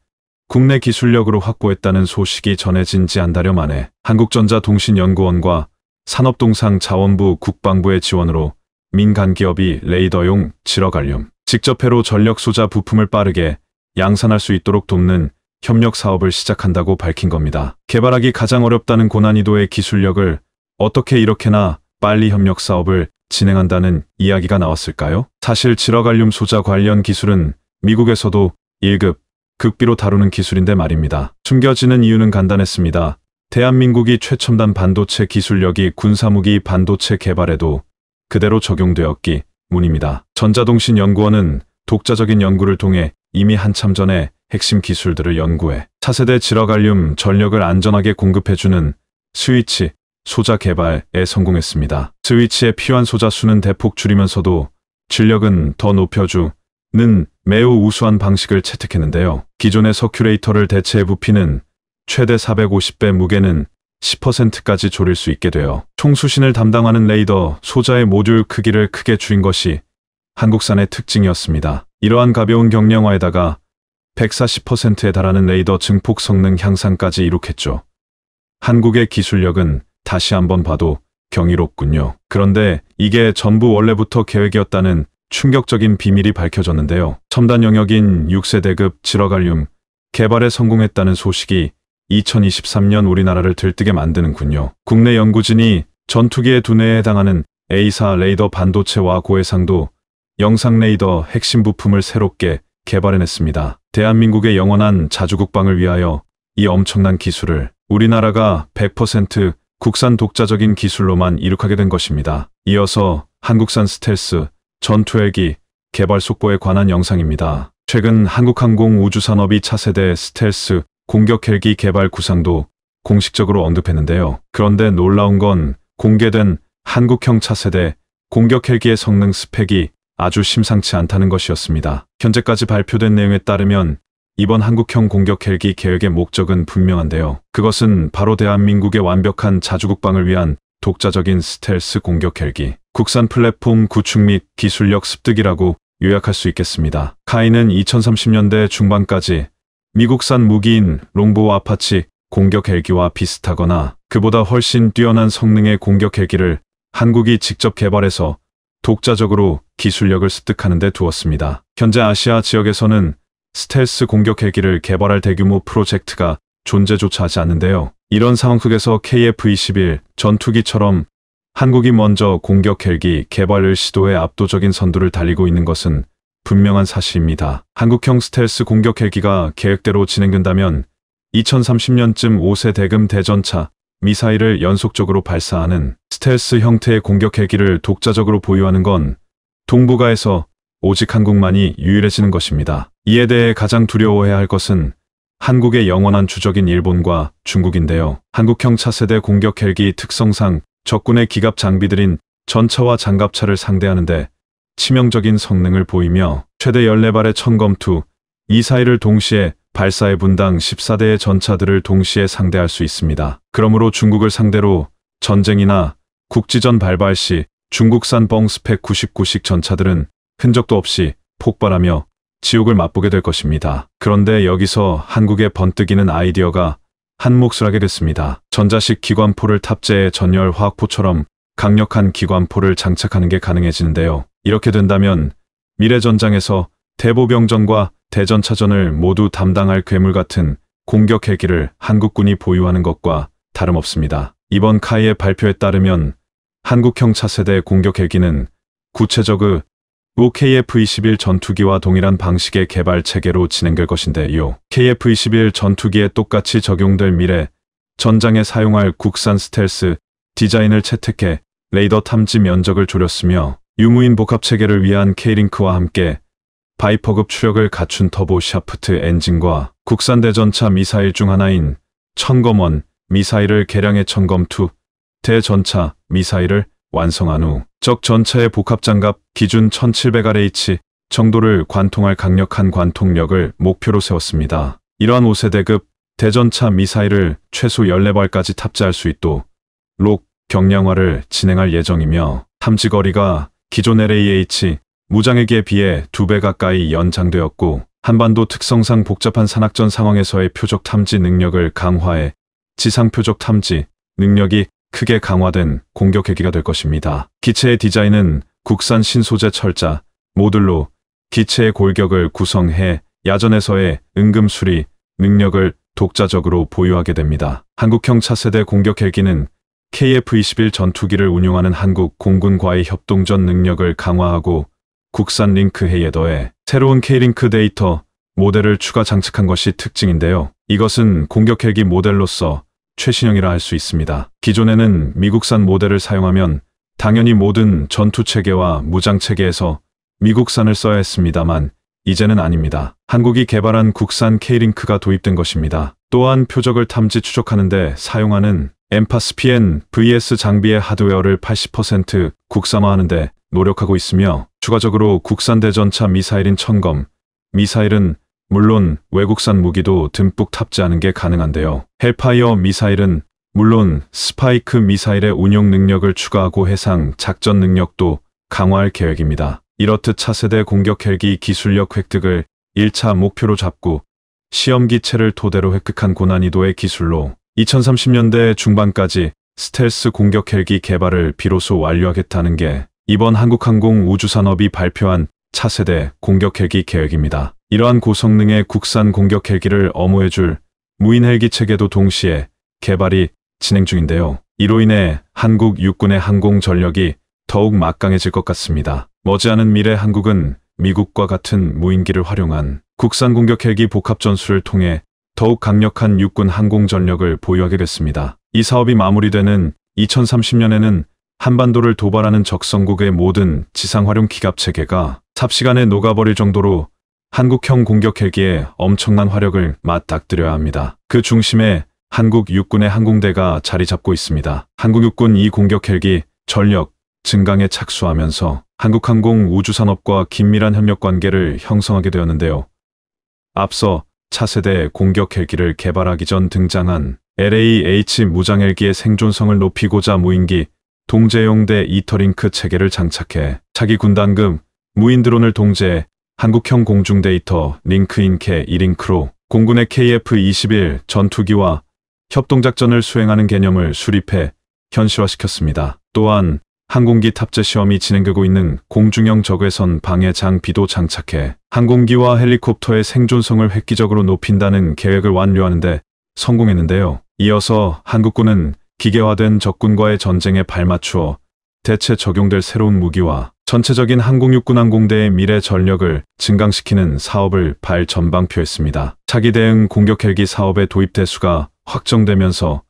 국내 기술력으로 확보했다는 소식이 전해진 지 한 달여 만에 한국전자통신연구원과 산업동상자원부 국방부의 지원으로 민간 기업이 레이더용 질화갈륨, 직접 회로 전력 소자 부품을 빠르게 양산할 수 있도록 돕는 협력 사업을 시작한다고 밝힌 겁니다. 개발하기 가장 어렵다는 고난이도의 기술력을 어떻게 이렇게나 빨리 협력 사업을 진행한다는 이야기가 나왔을까요? 사실 질화갈륨 소자 관련 기술은 미국에서도 1급, 극비로 다루는 기술인데 말입니다. 숨겨지는 이유는 간단했습니다. 대한민국이 최첨단 반도체 기술력이 군사무기 반도체 개발에도 그대로 적용되었기 문입니다. 전자동신연구원은 독자적인 연구를 통해 이미 한참 전에 핵심 기술들을 연구해 차세대 질화갈륨 전력을 안전하게 공급해주는 스위치, 소자 개발에 성공했습니다. 스위치에 필요한 소자 수는 대폭 줄이면서도 진력은더 높여주는 매우 우수한 방식을 채택했는데요. 기존의 서큐레이터를 대체해 부피는 최대 450배 무게는 10%까지 줄일 수 있게 되어 총수신을 담당하는 레이더 소자의 모듈 크기를 크게 줄인 것이 한국산의 특징이었습니다. 이러한 가벼운 경량화에다가 140%에 달하는 레이더 증폭 성능 향상까지 이룩했죠. 한국의 기술력은 다시 한번 봐도 경이롭군요. 그런데 이게 전부 원래부터 계획이었다는 충격적인 비밀이 밝혀졌는데요. 첨단 영역인 6세대급 지러갈륨 개발에 성공했다는 소식이 2023년 우리나라를 들뜨게 만드는군요. 국내 연구진이 전투기의 두뇌에 해당하는 A사 레이더 반도체와 고해상도 영상 레이더 핵심 부품을 새롭게 개발해냈습니다. 대한민국의 영원한 자주국방을 위하여 이 엄청난 기술을 우리나라가 100% 국산 독자적인 기술로만 이룩하게 된 것입니다. 이어서 한국산 스텔스, 전투 헬기, 개발 속보에 관한 영상입니다. 최근 한국항공 우주산업이 차세대 스텔스 공격 헬기 개발 구상도 공식적으로 언급했는데요. 그런데 놀라운 건 공개된 한국형 차세대 공격 헬기의 성능 스펙이 아주 심상치 않다는 것이었습니다. 현재까지 발표된 내용에 따르면 이번 한국형 공격 헬기 계획의 목적은 분명한데요. 그것은 바로 대한민국의 완벽한 자주국방을 위한 독자적인 스텔스 공격 헬기, 국산 플랫폼 구축 및 기술력 습득이라고 요약할 수 있겠습니다. 카이는 2030년대 중반까지 미국산 무기인 롱보 아파치 공격 헬기와 비슷하거나 그보다 훨씬 뛰어난 성능의 공격 헬기를 한국이 직접 개발해서 독자적으로 기술력을 습득하는 데 두었습니다. 현재 아시아 지역에서는 스텔스 공격 헬기를 개발할 대규모 프로젝트가 존재조차 하지 않는데요. 이런 상황 속에서 KF-21 전투기처럼 한국이 먼저 공격 헬기 개발을 시도해 압도적인 선두를 달리고 있는 것은 분명한 사실입니다. 한국형 스텔스 공격 헬기가 계획대로 진행된다면 2030년쯤 5세 대금 대전차 미사일을 연속적으로 발사하는 스텔스 형태의 공격 헬기를 독자적으로 보유하는 건 동북아에서 오직 한국만이 유일해지는 것입니다. 이에 대해 가장 두려워해야 할 것은 한국의 영원한 주적인 일본과 중국인데요. 한국형 차세대 공격 헬기 특성상 적군의 기갑 장비들인 전차와 장갑차를 상대하는데 치명적인 성능을 보이며 최대 14발의 천검투, 이사일을 동시에 발사의 분당 14대의 전차들을 동시에 상대할 수 있습니다. 그러므로 중국을 상대로 전쟁이나 국지전 발발 시 중국산 뻥 스펙 99식 전차들은 흔적도 없이 폭발하며 지옥을 맛보게 될 것입니다. 그런데 여기서 한국의 번뜩이는 아이디어가 한몫을 하게 됐습니다. 전자식 기관포를 탑재해 전열 화학포처럼 강력한 기관포를 장착하는 게 가능해지는데요. 이렇게 된다면 미래 전장에서 대보병전과 대전차전을 모두 담당할 괴물 같은 공격 핵기를 한국군이 보유하는 것과 다름없습니다. 이번 카이의 발표에 따르면 한국형 차세대 공격 핵기는 구체적의 OKF-21 전투기와 동일한 방식의 개발 체계로 진행될 것인데요. KF-21 전투기에 똑같이 적용될 미래 전장에 사용할 국산 스텔스 디자인을 채택해 레이더 탐지 면적을 줄였으며 유무인 복합체계를 위한 K링크와 함께 바이퍼급 추력을 갖춘 터보 샤프트 엔진과 국산 대전차 미사일 중 하나인 천검원 미사일을 개량해 천검2 대전차 미사일을 완성한 후 적 전차의 복합장갑 기준 1700RH 정도를 관통할 강력한 관통력을 목표로 세웠습니다. 이러한 5세대급 대전차 미사일을 최소 14발까지 탑재할 수 있도록 경량화를 진행할 예정이며 탐지거리가 기존 LAH 무장에게 비해 두 배 가까이 연장되었고 한반도 특성상 복잡한 산악전 상황에서의 표적 탐지 능력을 강화해 지상 표적 탐지 능력이 크게 강화된 공격 계기가 될 것입니다. 기체의 디자인은 국산 신소재 철자, 모듈로 기체의 골격을 구성해 야전에서의 응금 수리 능력을 독자적으로 보유하게 됩니다. 한국형 차세대 공격 헬기는 KF-21 전투기를 운용하는 한국 공군과의 협동전 능력을 강화하고 국산 링크 헤이에더에 새로운 K링크 데이터 모델을 추가 장착한 것이 특징인데요. 이것은 공격 핵이 모델로서 최신형이라 할 수 있습니다. 기존에는 미국산 모델을 사용하면 당연히 모든 전투체계와 무장체계에서 미국산을 써야 했습니다만 이제는 아닙니다. 한국이 개발한 국산 K링크가 도입된 것입니다. 또한 표적을 탐지 추적하는데 사용하는 엠파스피엔 VS 장비의 하드웨어를 80% 국산화하는데 노력하고 있으며 추가적으로 국산 대전차 미사일인 천검, 미사일은 물론 외국산 무기도 듬뿍 탑재하는 게 가능한데요. 헬파이어 미사일은 물론 스파이크 미사일의 운용 능력을 추가하고 해상 작전 능력도 강화할 계획입니다. 이렇듯 차세대 공격 헬기 기술력 획득을 1차 목표로 잡고 시험 기체를 토대로 획득한 고난이도의 기술로 2030년대 중반까지 스텔스 공격 헬기 개발을 비로소 완료하겠다는 게 이번 한국항공 우주산업이 발표한 차세대 공격 헬기 계획입니다. 이러한 고성능의 국산 공격 헬기를 엄호해줄 무인 헬기 체계도 동시에 개발이 진행 중인데요. 이로 인해 한국 육군의 항공 전력이 더욱 막강해질 것 같습니다. 머지않은 미래 한국은 미국과 같은 무인기를 활용한 국산 공격 헬기 복합 전술을 통해 더욱 강력한 육군 항공전력을 보유하게 됐습니다. 이 사업이 마무리되는 2030년에는 한반도를 도발하는 적성국의 모든 지상활용 기갑 체계가 삽시간에 녹아버릴 정도로 한국형 공격 헬기에 엄청난 화력을 맞닥뜨려야 합니다. 그 중심에 한국 육군의 항공대가 자리 잡고 있습니다. 한국 육군 이 공격 헬기 전력 증강에 착수하면서 한국항공 우주산업과 긴밀한 협력 관계를 형성하게 되었는데요. 앞서 차세대 공격 헬기를 개발하기 전 등장한 LAH 무장 헬기의 생존성을 높이고자 무인기 동제용대 이터링크 체계를 장착해 차기 군단금 무인 드론을 동제해 한국형 공중 데이터 링크인케 1링크로 공군의 KF-21 전투기와 협동작전을 수행하는 개념을 수립해 현실화시켰습니다. 또한 항공기 탑재 시험이 진행되고 있는 공중형 적외선 방해 장비도 장착해 항공기와 헬리콥터의 생존성을 획기적으로 높인다는 계획을 완료하는데 성공했는데요. 이어서 한국군은 기계화된 적군과의 전쟁에 발맞추어 대체 적용될 새로운 무기와 전체적인 항공육군 항공대의 미래 전력을 증강시키는 사업을 발전방표했습니다. 차기 대응 공격 헬기 사업의 도입 대수가 확정되면서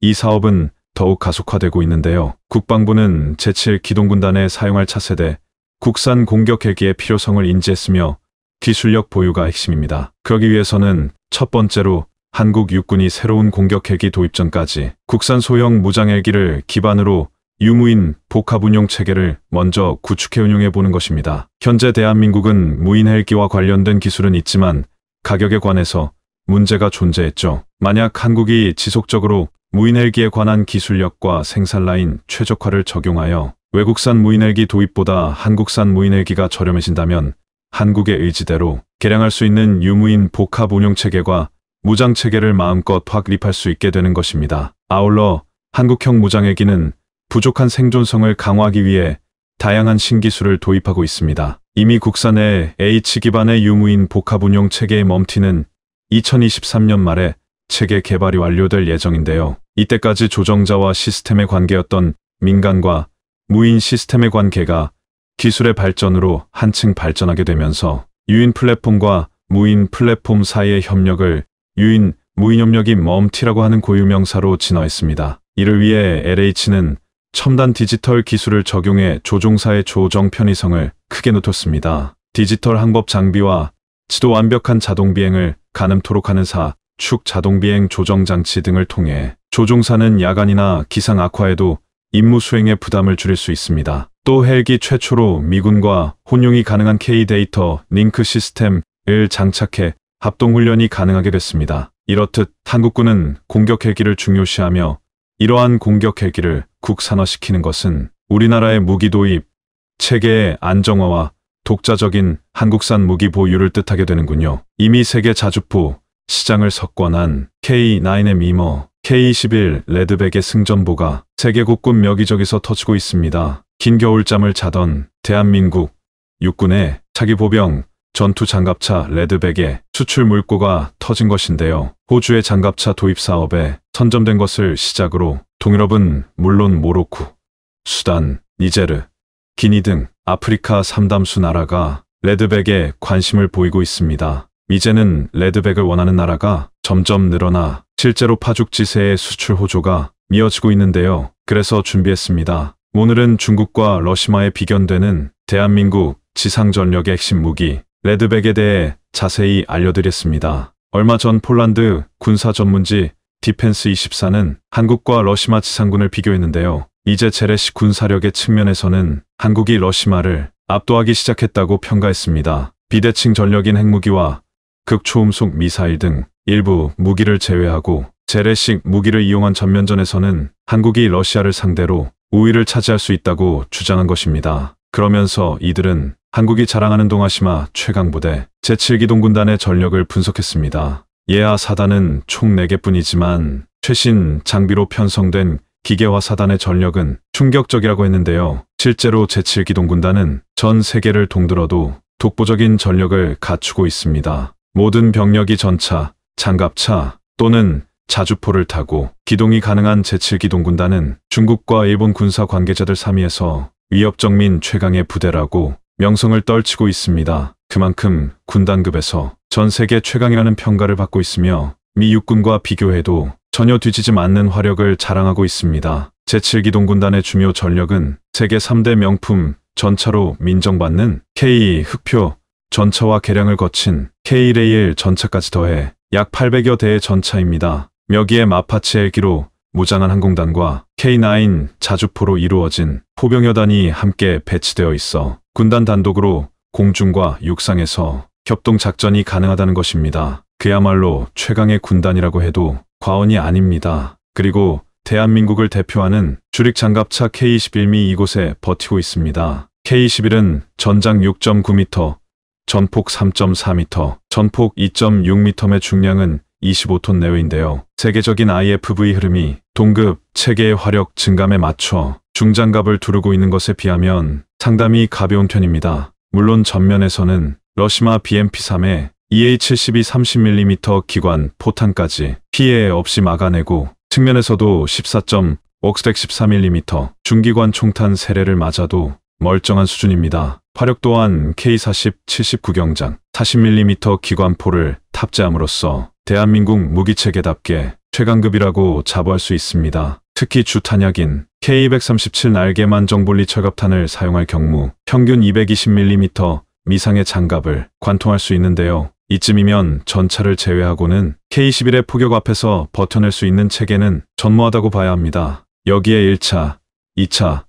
이 사업은 더욱 가속화되고 있는데요. 국방부는 제7기동군단에 사용할 차세대 국산 공격 헬기의 필요성을 인지했으며 기술력 보유가 핵심입니다. 그러기 위해서는 첫 번째로 한국 육군이 새로운 공격 헬기 도입 전까지 국산 소형 무장 헬기를 기반으로 유무인 복합 운용 체계를 먼저 구축해 운용해 보는 것입니다. 현재 대한민국은 무인 헬기와 관련된 기술은 있지만 가격에 관해서 문제가 존재했죠. 만약 한국이 지속적으로 무인헬기에 관한 기술력과 생산라인 최적화를 적용하여 외국산 무인헬기 도입보다 한국산 무인헬기가 저렴해진다면 한국의 의지대로 개량할 수 있는 유무인 복합 운용체계와 무장체계를 마음껏 확립할 수 있게 되는 것입니다. 아울러 한국형 무장헬기는 부족한 생존성을 강화하기 위해 다양한 신기술을 도입하고 있습니다. 이미 국산의 H 기반의 유무인 복합 운용 체계의 멈티는 2023년 말에 책의 개발이 완료될 예정인데요. 이때까지 조정자와 시스템의 관계였던 민간과 무인 시스템의 관계가 기술의 발전으로 한층 발전하게 되면서 유인 플랫폼과 무인 플랫폼 사이의 협력을 유인, 무인 협력이 멈티라고 하는 고유명사로 진화했습니다. 이를 위해 LH는 첨단 디지털 기술을 적용해 조종사의 조정 편의성을 크게 높였습니다. 디지털 항법 장비와 지도 완벽한 자동 비행을 가늠토록 하는 사, 축 자동비행 조정 장치 등을 통해 조종사는 야간이나 기상 악화에도 임무 수행의 부담을 줄일 수 있습니다. 또 헬기 최초로 미군과 혼용이 가능한 K-데이터 링크 시스템을 장착해 합동훈련이 가능하게 됐습니다. 이렇듯 한국군은 공격 헬기를 중요시하며 이러한 공격 헬기를 국산화시키는 것은 우리나라의 무기 도입, 체계의 안정화와 독자적인 한국산 무기 보유를 뜻하게 되는군요. 이미 세계 자주포, 시장을 석권한 K9의 미머, K21 레드백의 승전보가 세계 국군 여기저기서 터지고 있습니다. 긴 겨울잠을 자던 대한민국 육군의 차기 보병 전투 장갑차 레드백의 수출 물꼬가 터진 것인데요. 호주의 장갑차 도입 사업에 선점된 것을 시작으로 동유럽은 물론 모로코, 수단, 니제르, 기니 등 아프리카 3담수 나라가 레드백에 관심을 보이고 있습니다. 이제는 레드백을 원하는 나라가 점점 늘어나 실제로 파죽지세의 수출 호조가 이어지고 있는데요. 그래서 준비했습니다. 오늘은 중국과 러시마에 비견되는 대한민국 지상전력의 핵심 무기 레드백에 대해 자세히 알려드렸습니다. 얼마 전 폴란드 군사 전문지 디펜스24는 한국과 러시마 지상군을 비교했는데요. 이제 제레시 군사력의 측면에서는 한국이 러시마를 압도하기 시작했다고 평가했습니다. 비대칭 전력인 핵무기와 극초음속 미사일 등 일부 무기를 제외하고 재래식 무기를 이용한 전면전에서는 한국이 러시아를 상대로 우위를 차지할 수 있다고 주장한 것입니다. 그러면서 이들은 한국이 자랑하는 동아시마 최강부대 제7기동군단의 전력을 분석했습니다. 예하 사단은 총 4개뿐이지만 최신 장비로 편성된 기계화 사단의 전력은 충격적이라고 했는데요. 실제로 제7기동군단은 전 세계를 동들어도 독보적인 전력을 갖추고 있습니다. 모든 병력이 전차, 장갑차 또는 자주포를 타고 기동이 가능한 제7기동군단은 중국과 일본 군사 관계자들 사이에서 위협정민 최강의 부대라고 명성을 떨치고 있습니다. 그만큼 군단급에서 전 세계 최강이라는 평가를 받고 있으며 미 육군과 비교해도 전혀 뒤지지 않는 화력을 자랑하고 있습니다. 제7기동군단의 주요 전력은 세계 3대 명품 전차로 민정받는 K 흑표 전차와 개량을 거친 K-레일 전차까지 더해 약 800여 대의 전차입니다. 여기에 마파치 헬기로 무장한 항공단과 K9 자주포로 이루어진 포병여단이 함께 배치되어 있어 군단 단독으로 공중과 육상에서 협동작전이 가능하다는 것입니다. 그야말로 최강의 군단이라고 해도 과언이 아닙니다. 그리고 대한민국을 대표하는 주릭장갑차 K21이 이곳에 버티고 있습니다. K21은 전장 6.9m, 전폭 3.4m, 전폭 2.6m의 중량은 25톤 내외인데요. 세계적인 IFV 흐름이 동급, 체계의 화력 증감에 맞춰 중장갑을 두르고 있는 것에 비하면 상담이 가벼운 편입니다. 물론 전면에서는 러시마 BMP-3의 EA-72 30mm 기관 포탄까지 피해 없이 막아내고 측면에서도 14. 옥1 3 m m 중기관 총탄 세례를 맞아도 멀쩡한 수준입니다. 화력 또한 K40 79경장 40mm 기관포를 탑재함으로써 대한민국 무기체계답게 최강급이라고 자부할 수 있습니다. 특히 주탄약인 K237 날개만 정볼리 철갑탄을 사용할 경우 평균 220mm 미상의 장갑을 관통할 수 있는데요. 이쯤이면 전차를 제외하고는 K11의 포격 앞에서 버텨낼 수 있는 체계는 전무하다고 봐야 합니다. 여기에 1차, 2차,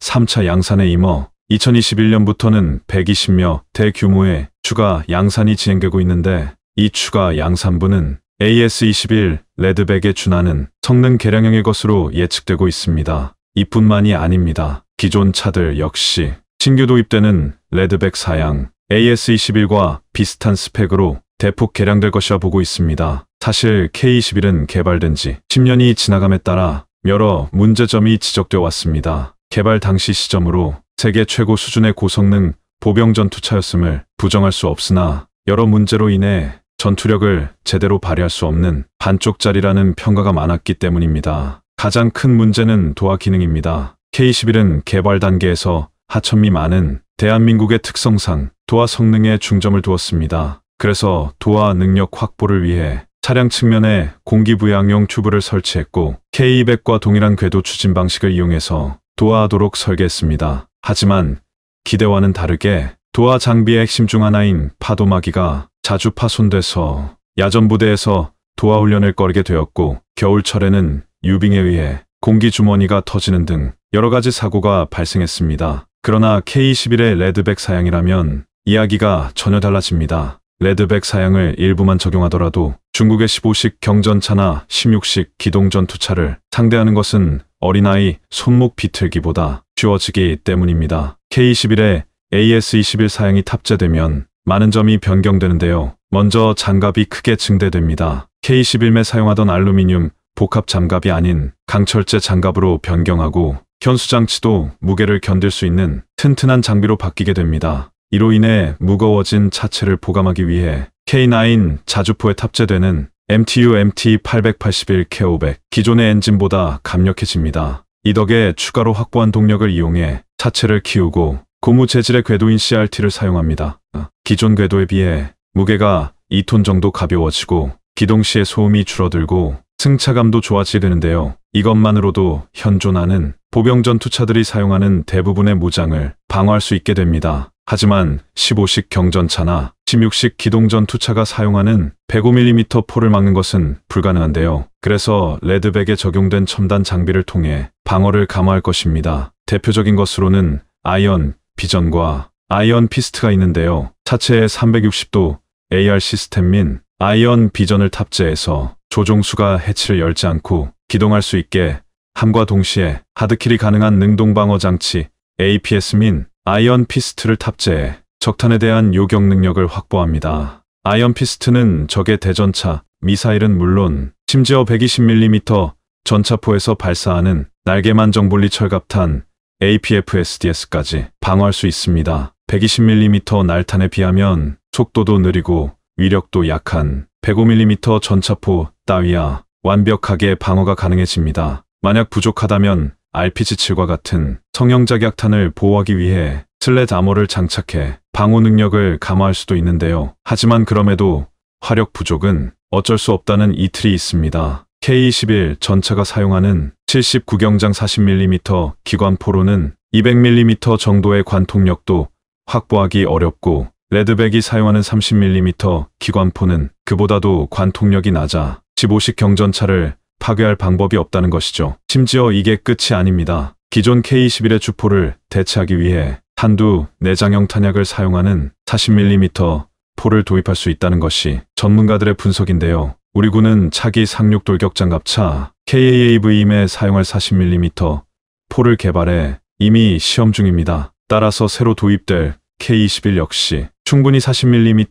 3차 양산에 임어 2021년부터는 120여 대규모의 추가 양산이 진행되고 있는데 이 추가 양산부는 AS21 레드백에 준하는 성능 개량형의 것으로 예측되고 있습니다. 이뿐만이 아닙니다. 기존 차들 역시 신규 도입되는 레드백 사양 AS21과 비슷한 스펙으로 대폭 개량될 것이라 보고 있습니다. 사실 K21은 개발된 지 10년이 지나감에 따라 여러 문제점이 지적되어 왔습니다. 개발 당시 시점으로 세계 최고 수준의 고성능 보병 전투차였음을 부정할 수 없으나 여러 문제로 인해 전투력을 제대로 발휘할 수 없는 반쪽짜리라는 평가가 많았기 때문입니다. 가장 큰 문제는 도하 기능입니다. K11은 개발 단계에서 하천미 많은 대한민국의 특성상 도하 성능에 중점을 두었습니다. 그래서 도하 능력 확보를 위해 차량 측면에 공기부양용 튜브를 설치했고 K200과 동일한 궤도 추진 방식을 이용해서 도화하도록 설계했습니다. 하지만 기대와는 다르게 도화 장비의 핵심 중 하나인 파도마기가 자주 파손돼서 야전부대에서 도화 훈련을 꺼리게 되었고 겨울철에는 유빙에 의해 공기 주머니가 터지는 등 여러 가지 사고가 발생했습니다. 그러나 K21의 레드백 사양이라면 이야기가 전혀 달라집니다. 레드백 사양을 일부만 적용하더라도 중국의 15식 경전차나 16식 기동전투차를 상대하는 것은 어린아이 손목 비틀기보다 쉬워지기 때문입니다. K21에 AS21 사양이 탑재되면 많은 점이 변경되는데요. 먼저 장갑이 크게 증대됩니다. K21에 사용하던 알루미늄 복합 장갑이 아닌 강철제 장갑으로 변경하고 현수장치도 무게를 견딜 수 있는 튼튼한 장비로 바뀌게 됩니다. 이로 인해 무거워진 차체를 보감하기 위해 K9 자주포에 탑재되는 MTU MT881 K500 기존의 엔진보다 강력해집니다. 이 덕에 추가로 확보한 동력을 이용해 차체를 키우고 고무 재질의 궤도인 CRT를 사용합니다. 기존 궤도에 비해 무게가 2톤 정도 가벼워지고 기동 시의 소음이 줄어들고 승차감도 좋아지게 되는데요. 이것만으로도 현존하는 보병 전투차들이 사용하는 대부분의 무장을 방어할 수 있게 됩니다. 하지만 15식 경전차나 16식 기동전투차가 사용하는 105mm 포를 막는 것은 불가능한데요. 그래서 레드백에 적용된 첨단 장비를 통해 방어를 감화할 것입니다. 대표적인 것으로는 아이언, 비전과 아이언 피스트가 있는데요. 차체에 360도 AR 시스템 및 아이언 비전을 탑재해서 조종수가 해치를 열지 않고 기동할 수 있게 함과 동시에 하드킬이 가능한 능동방어 장치 APS 및 아이언 피스트를 탑재해 적탄에 대한 요격 능력을 확보합니다. 아이언 피스트는 적의 대전차, 미사일은 물론 심지어 120mm 전차포에서 발사하는 날개만 정볼리 철갑탄 APFSDS까지 방어할 수 있습니다. 120mm 날탄에 비하면 속도도 느리고 위력도 약한 105mm 전차포 따위야 완벽하게 방어가 가능해집니다. 만약 부족하다면 RPG7과 같은 성형작 약탄을 보호하기 위해 슬렛 암호를 장착해 방어 능력을 감화할 수도 있는데요. 하지만 그럼에도 화력 부족은 어쩔 수 없다는 이틀이 있습니다. K21 전차가 사용하는 79경장 40mm 기관포로는 200mm 정도의 관통력도 확보하기 어렵고 레드백이 사용하는 30mm 기관포는 그보다도 관통력이 낮아 15식 경전차를 파괴할 방법이 없다는 것이죠. 심지어 이게 끝이 아닙니다. 기존 K21의 주포를 대체하기 위해 탄두 내장형 탄약을 사용하는 40mm 포를 도입할 수 있다는 것이 전문가들의 분석인데요. 우리 군은 차기 상륙 돌격 장갑차 k a a v m 에 사용할 40mm 포를 개발해 이미 시험 중입니다. 따라서 새로 도입될 K21 역시 충분히 40mm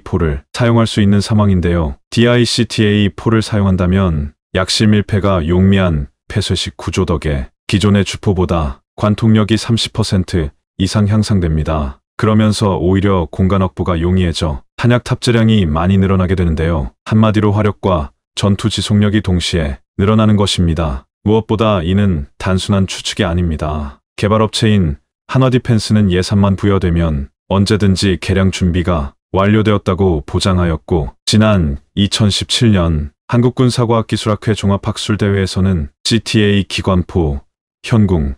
CTA4를 사용할 수 있는 상황인데요. DICTA4를 사용한다면 약실밀폐가 용미한 폐쇄식 구조 덕에 기존의 주포보다 관통력이 30% 이상 향상됩니다. 그러면서 오히려 공간 확보가 용이해져 탄약 탑재량이 많이 늘어나게 되는데요. 한마디로 화력과 전투 지속력이 동시에 늘어나는 것입니다. 무엇보다 이는 단순한 추측이 아닙니다. 개발업체인 한화디펜스는 예산만 부여되면 언제든지 개량 준비가 완료되었다고 보장하였고 지난 2017년 한국군사과학기술학회 종합학술대회에서는 GTA 기관포, 현궁,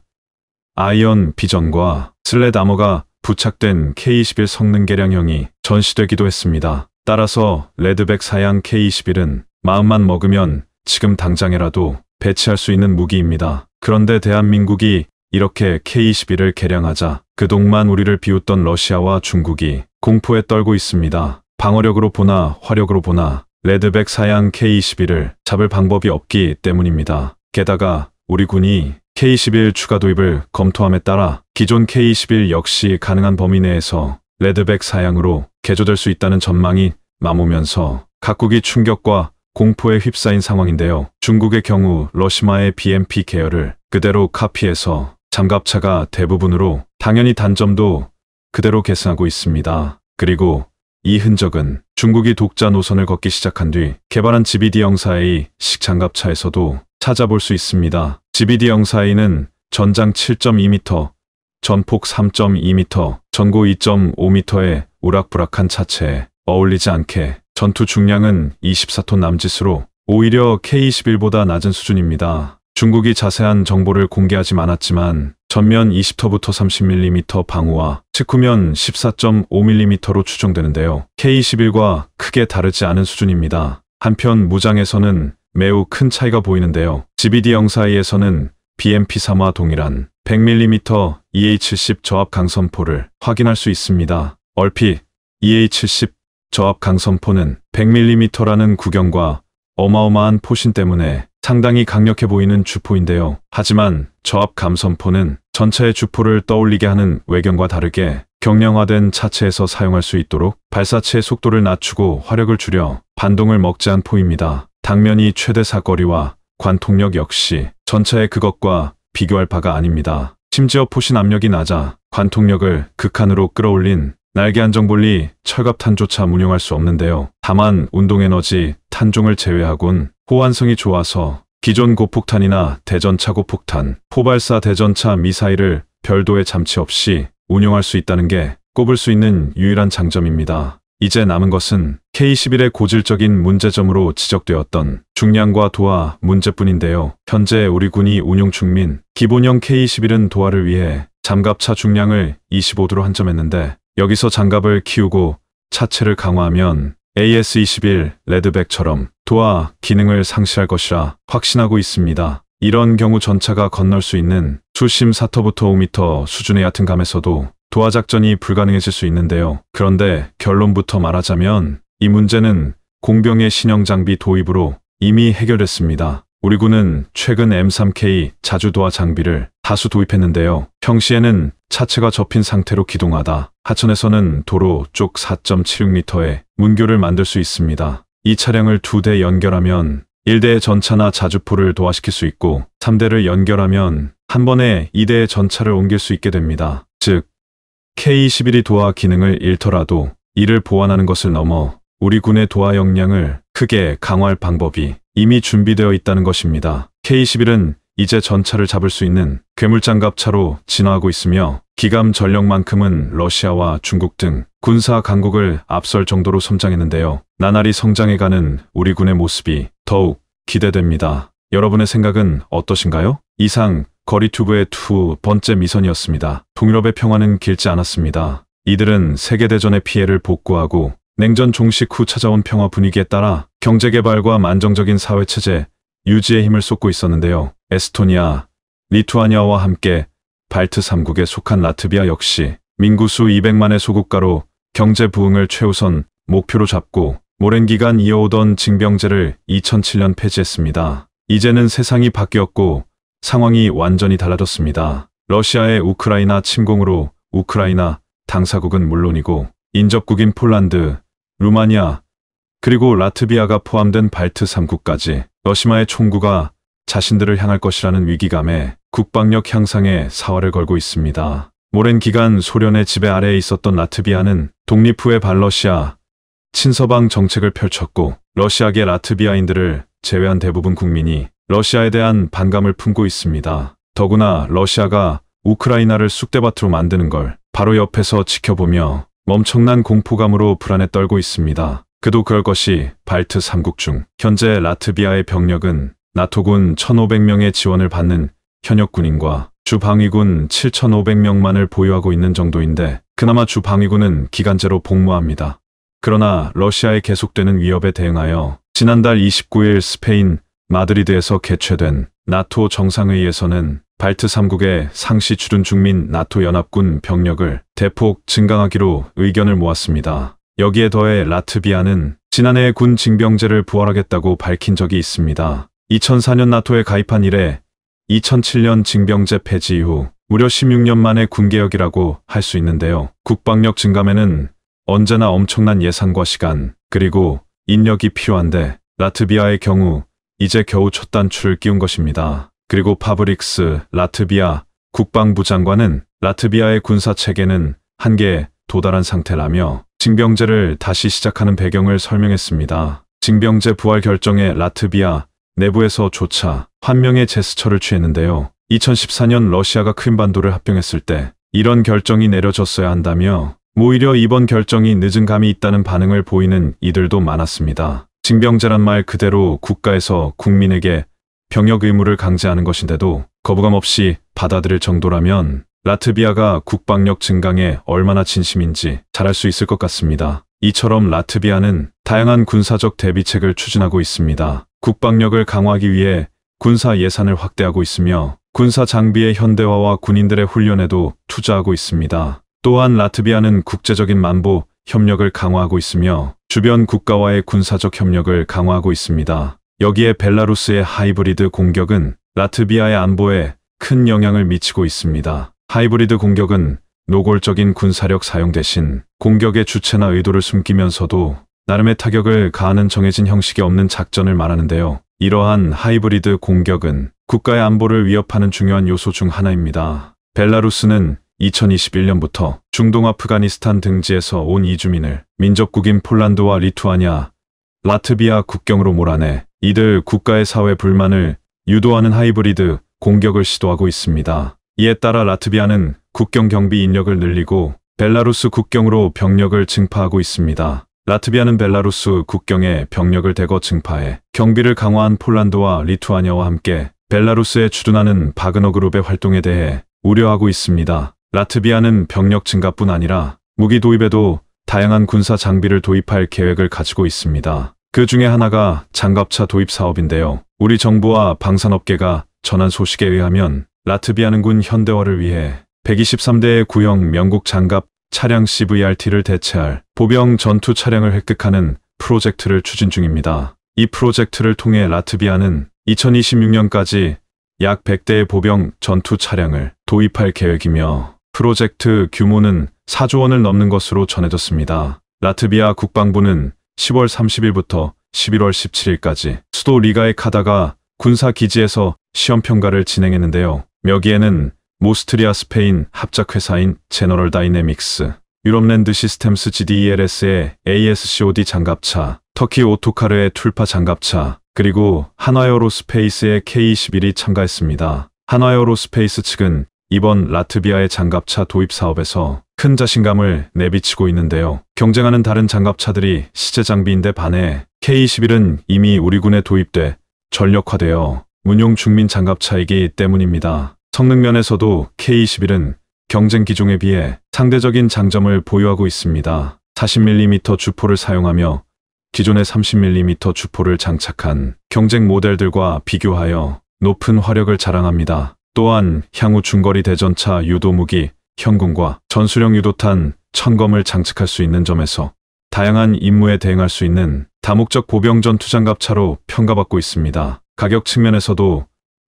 아이언 비전과 슬레 아머가 부착된 K21 성능 개량형이 전시되기도 했습니다. 따라서 레드백 사양 K21은 마음만 먹으면 지금 당장에라도 배치할 수 있는 무기입니다. 그런데 대한민국이 이렇게 K-21을 개량하자 그동안 우리를 비웃던 러시아와 중국이 공포에 떨고 있습니다. 방어력으로 보나 화력으로 보나 레드백 사양 K-21을 잡을 방법이 없기 때문입니다. 게다가 우리 군이 K-21 추가 도입을 검토함에 따라 기존 K-21 역시 가능한 범위 내에서 레드백 사양으로 개조될 수 있다는 전망이 마모면서 각국이 충격과 공포에 휩싸인 상황인데요. 중국의 경우 러시마의 BMP 계열을 그대로 카피해서 장갑차가 대부분으로 당연히 단점도 그대로 계선하고 있습니다. 그리고 이 흔적은 중국이 독자 노선을 걷기 시작한 뒤 개발한 GBD 영사의 식장갑차에서도 찾아볼 수 있습니다. GBD 영사의는 전장 7.2m, 전폭 3.2m, 전고 2.5m의 우락부락한 차체에 어울리지 않게 전투 중량은 24톤 남짓으로 오히려 K21보다 낮은 수준입니다. 중국이 자세한 정보를 공개하지 않았지만 전면 20터부터 30mm 방우와 측후면 14.5mm로 추정되는데요. K21과 크게 다르지 않은 수준입니다. 한편 무장에서는 매우 큰 차이가 보이는데요. GBD형 사이에서는 BMP3와 동일한 100mm e a 7 0 저압 강선포를 확인할 수 있습니다. 얼핏 e a 7 0 저압 강선포는 100mm라는 구경과 어마어마한 포신 때문에 상당히 강력해 보이는 주포인데요. 하지만 저압 감선포는 전체의 주포를 떠올리게 하는 외경과 다르게 경량화된 차체에서 사용할 수 있도록 발사체의 속도를 낮추고 화력을 줄여 반동을 먹지 않포입니다. 당면이 최대 사거리와 관통력 역시 전체의 그것과 비교할 바가 아닙니다. 심지어 포신 압력이 낮아 관통력을 극한으로 끌어올린 날개 안정볼리 철갑탄조차 운용할 수 없는데요. 다만 운동에너지 탄종을 제외하곤 호환성이 좋아서 기존 고폭탄이나 대전차 고폭탄, 포발사 대전차 미사일을 별도의 잠치 없이 운용할 수 있다는 게 꼽을 수 있는 유일한 장점입니다. 이제 남은 것은 K11의 고질적인 문제점으로 지적되었던 중량과 도하 문제뿐인데요. 현재 우리 군이 운용 중민 기본형 K11은 도하를 위해 장갑차 중량을 25도로 한점했는데 여기서 장갑을 키우고 차체를 강화하면 AS21 레드백처럼 도화 기능을 상실할 것이라 확신하고 있습니다. 이런 경우 전차가 건널 수 있는 수심 4터부터 5m 수준의 얕은 감에서도 도화 작전이 불가능해질 수 있는데요. 그런데 결론부터 말하자면 이 문제는 공병의 신형 장비 도입으로 이미 해결됐습니다. 우리 군은 최근 M3K 자주도화 장비를 다수 도입했는데요. 평시에는 차체가 접힌 상태로 기동하다. 하천에서는 도로 쪽 4.76m의 문교를 만들 수 있습니다. 이 차량을 두 대 연결하면 1대의 전차나 자주포를 도화시킬 수 있고 3대를 연결하면 한 번에 2대의 전차를 옮길 수 있게 됩니다. 즉, K21이 도화 기능을 잃더라도 이를 보완하는 것을 넘어 우리 군의 도화 역량을 크게 강화할 방법이 이미 준비되어 있다는 것입니다. K21은 이제 전차를 잡을 수 있는 괴물장갑차로 진화하고 있으며 기감 전력만큼은 러시아와 중국 등 군사 강국을 앞설 정도로 성장했는데요. 나날이 성장해가는 우리 군의 모습이 더욱 기대됩니다. 여러분의 생각은 어떠신가요? 이상 거리튜브의 두 번째 미선이었습니다. 동유럽의 평화는 길지 않았습니다. 이들은 세계대전의 피해를 복구하고 냉전 종식 후 찾아온 평화 분위기에 따라 경제개발과 만정적인 사회체제 유지에 힘을 쏟고 있었는데요. 에스토니아, 리투아니아와 함께 발트 3국에 속한 라트비아 역시 민구수 200만의 소국가로 경제 부흥을 최우선 목표로 잡고 모랜 기간 이어오던 징병제를 2007년 폐지했습니다. 이제는 세상이 바뀌었고 상황이 완전히 달라졌습니다. 러시아의 우크라이나 침공으로 우크라이나 당사국은 물론이고 인접국인 폴란드, 루마니아, 그리고 라트비아가 포함된 발트 3국까지 러시마의 총구가 자신들을 향할 것이라는 위기감에 국방력 향상에 사활을 걸고 있습니다. 오랜 기간 소련의 지배 아래에 있었던 라트비아는 독립 후에 반러시아, 친서방 정책을 펼쳤고 러시아계 라트비아인들을 제외한 대부분 국민이 러시아에 대한 반감을 품고 있습니다. 더구나 러시아가 우크라이나를 쑥대밭으로 만드는 걸 바로 옆에서 지켜보며 엄청난 공포감으로 불안에 떨고 있습니다. 그도 그럴 것이 발트 3국 중 현재 라트비아의 병력은 나토군 1,500명의 지원을 받는 현역군인과 주방위군 7,500명만을 보유하고 있는 정도인데 그나마 주방위군은 기간제로 복무합니다. 그러나 러시아의 계속되는 위협에 대응하여 지난달 29일 스페인 마드리드에서 개최된 나토 정상회의에서는 발트 3국의 상시 출른 중민 나토 연합군 병력을 대폭 증강하기로 의견을 모았습니다. 여기에 더해 라트비아는 지난해 군 징병제를 부활하겠다고 밝힌 적이 있습니다. 2004년 나토에 가입한 이래 2007년 징병제 폐지 이후 무려 16년 만의 군개혁이라고 할 수 있는데요. 국방력 증감에는 언제나 엄청난 예산과 시간, 그리고 인력이 필요한데 라트비아의 경우 이제 겨우 첫 단추를 끼운 것입니다. 그리고 파브릭스 라트비아 국방부 장관은 라트비아의 군사 체계는 한계에 도달한 상태라며 징병제를 다시 시작하는 배경을 설명했습니다. 징병제 부활 결정에 라트비아 내부에서조차 한명의 제스처를 취했는데요. 2014년 러시아가 크림반도를 합병했을 때 이런 결정이 내려졌어야 한다며 오히려 이번 결정이 늦은 감이 있다는 반응을 보이는 이들도 많았습니다. 징병제란 말 그대로 국가에서 국민에게 병역 의무를 강제하는 것인데도 거부감 없이 받아들일 정도라면 라트비아가 국방력 증강에 얼마나 진심인지 잘할 수 있을 것 같습니다. 이처럼 라트비아는 다양한 군사적 대비책을 추진하고 있습니다. 국방력을 강화하기 위해 군사 예산을 확대하고 있으며 군사 장비의 현대화와 군인들의 훈련에도 투자하고 있습니다. 또한 라트비아는 국제적인 만보 협력을 강화하고 있으며 주변 국가와의 군사적 협력을 강화하고 있습니다. 여기에 벨라루스의 하이브리드 공격은 라트비아의 안보에 큰 영향을 미치고 있습니다. 하이브리드 공격은 노골적인 군사력 사용 대신 공격의 주체나 의도를 숨기면서도 나름의 타격을 가하는 정해진 형식이 없는 작전을 말하는데요. 이러한 하이브리드 공격은 국가의 안보를 위협하는 중요한 요소 중 하나입니다. 벨라루스는 2021년부터 중동 아프가니스탄 등지에서 온 이주민을 민족국인 폴란드와 리투아니아, 라트비아 국경으로 몰아내 이들 국가의 사회 불만을 유도하는 하이브리드 공격을 시도하고 있습니다. 이에 따라 라트비아는 국경 경비 인력을 늘리고 벨라루스 국경으로 병력을 증파하고 있습니다. 라트비아는 벨라루스 국경에 병력을 대거 증파해 경비를 강화한 폴란드와 리투아니아와 함께 벨라루스에 주둔하는 바그너 그룹의 활동에 대해 우려하고 있습니다. 라트비아는 병력 증가뿐 아니라 무기 도입에도 다양한 군사 장비를 도입할 계획을 가지고 있습니다. 그 중에 하나가 장갑차 도입 사업인데요. 우리 정부와 방산업계가 전한 소식에 의하면 라트비아는 군 현대화를 위해 123대의 구형 명국 장갑 차량 CVRT를 대체할 보병 전투 차량을 획득하는 프로젝트를 추진 중입니다. 이 프로젝트를 통해 라트비아는 2026년까지 약 100대의 보병 전투 차량을 도입할 계획이며 프로젝트 규모는 4조 원을 넘는 것으로 전해졌습니다. 라트비아 국방부는 10월 30일부터 11월 17일까지 수도 리가에 카다가 군사 기지에서 시험 평가를 진행했는데요. 여기에는 모스트리아 스페인 합작회사인 제너럴 다이내믹스, 유럽랜드 시스템스 GDELS의 ASCOD 장갑차, 터키 오토카르의 툴파 장갑차, 그리고 한화에어로스페이스의 K21이 참가했습니다. 한화에어로스페이스 측은 이번 라트비아의 장갑차 도입 사업에서 큰 자신감을 내비치고 있는데요. 경쟁하는 다른 장갑차들이 시제 장비인데 반해 K21은 이미 우리 군에 도입돼 전력화되어 운용 중민 장갑차이기 때문입니다. 성능 면에서도 K21은 경쟁 기종에 비해 상대적인 장점을 보유하고 있습니다. 40mm 주포를 사용하며 기존의 30mm 주포를 장착한 경쟁 모델들과 비교하여 높은 화력을 자랑합니다. 또한 향후 중거리 대전차 유도무기, 현궁과 전술형 유도탄, 천검을 장착할 수 있는 점에서 다양한 임무에 대응할 수 있는 다목적 보병 전투장갑차로 평가받고 있습니다. 가격 측면에서도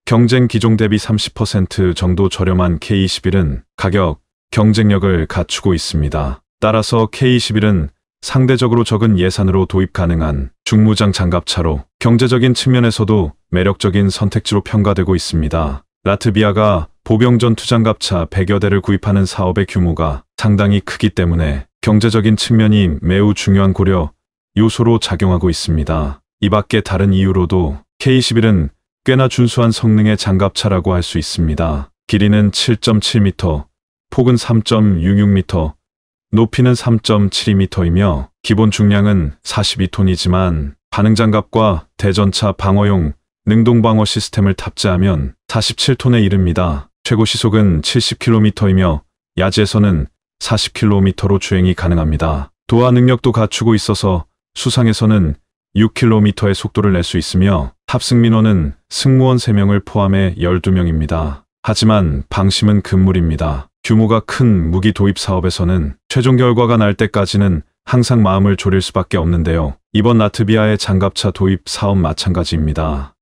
경쟁 기종 대비 30% 정도 저렴한 K21은 가격, 경쟁력을 갖추고 있습니다. 따라서 K21은 상대적으로 적은 예산으로 도입 가능한 중무장 장갑차로 경제적인 측면에서도 매력적인 선택지로 평가되고 있습니다. 라트비아가 보병 전투 장갑차 100여 대를 구입하는 사업의 규모가 상당히 크기 때문에 경제적인 측면이 매우 중요한 고려 요소로 작용하고 있습니다. 이 밖에 다른 이유로도 k 2 1은 꽤나 준수한 성능의 장갑차라고 할 수 있습니다. 길이는 7.7m, 폭은 3.66m, 높이는 3.72m이며 기본 중량은 42톤이지만 반응장갑과 대전차 방어용 능동방어 시스템을 탑재하면 47톤에 이릅니다. 최고 시속은 70km이며 야지에서는 40km로 주행이 가능합니다. 도화 능력도 갖추고 있어서 수상에서는 6km의 속도를 낼 수 있으며 탑승 민원은 승무원 3명을 포함해 12명입니다. 하지만 방심은 금물입니다. 규모가 큰 무기 도입 사업에서는 최종 결과가 날 때까지는 항상 마음을 졸일 수밖에 없는데요. 이번 라트비아의 장갑차 도입 사업 마찬가지입니다.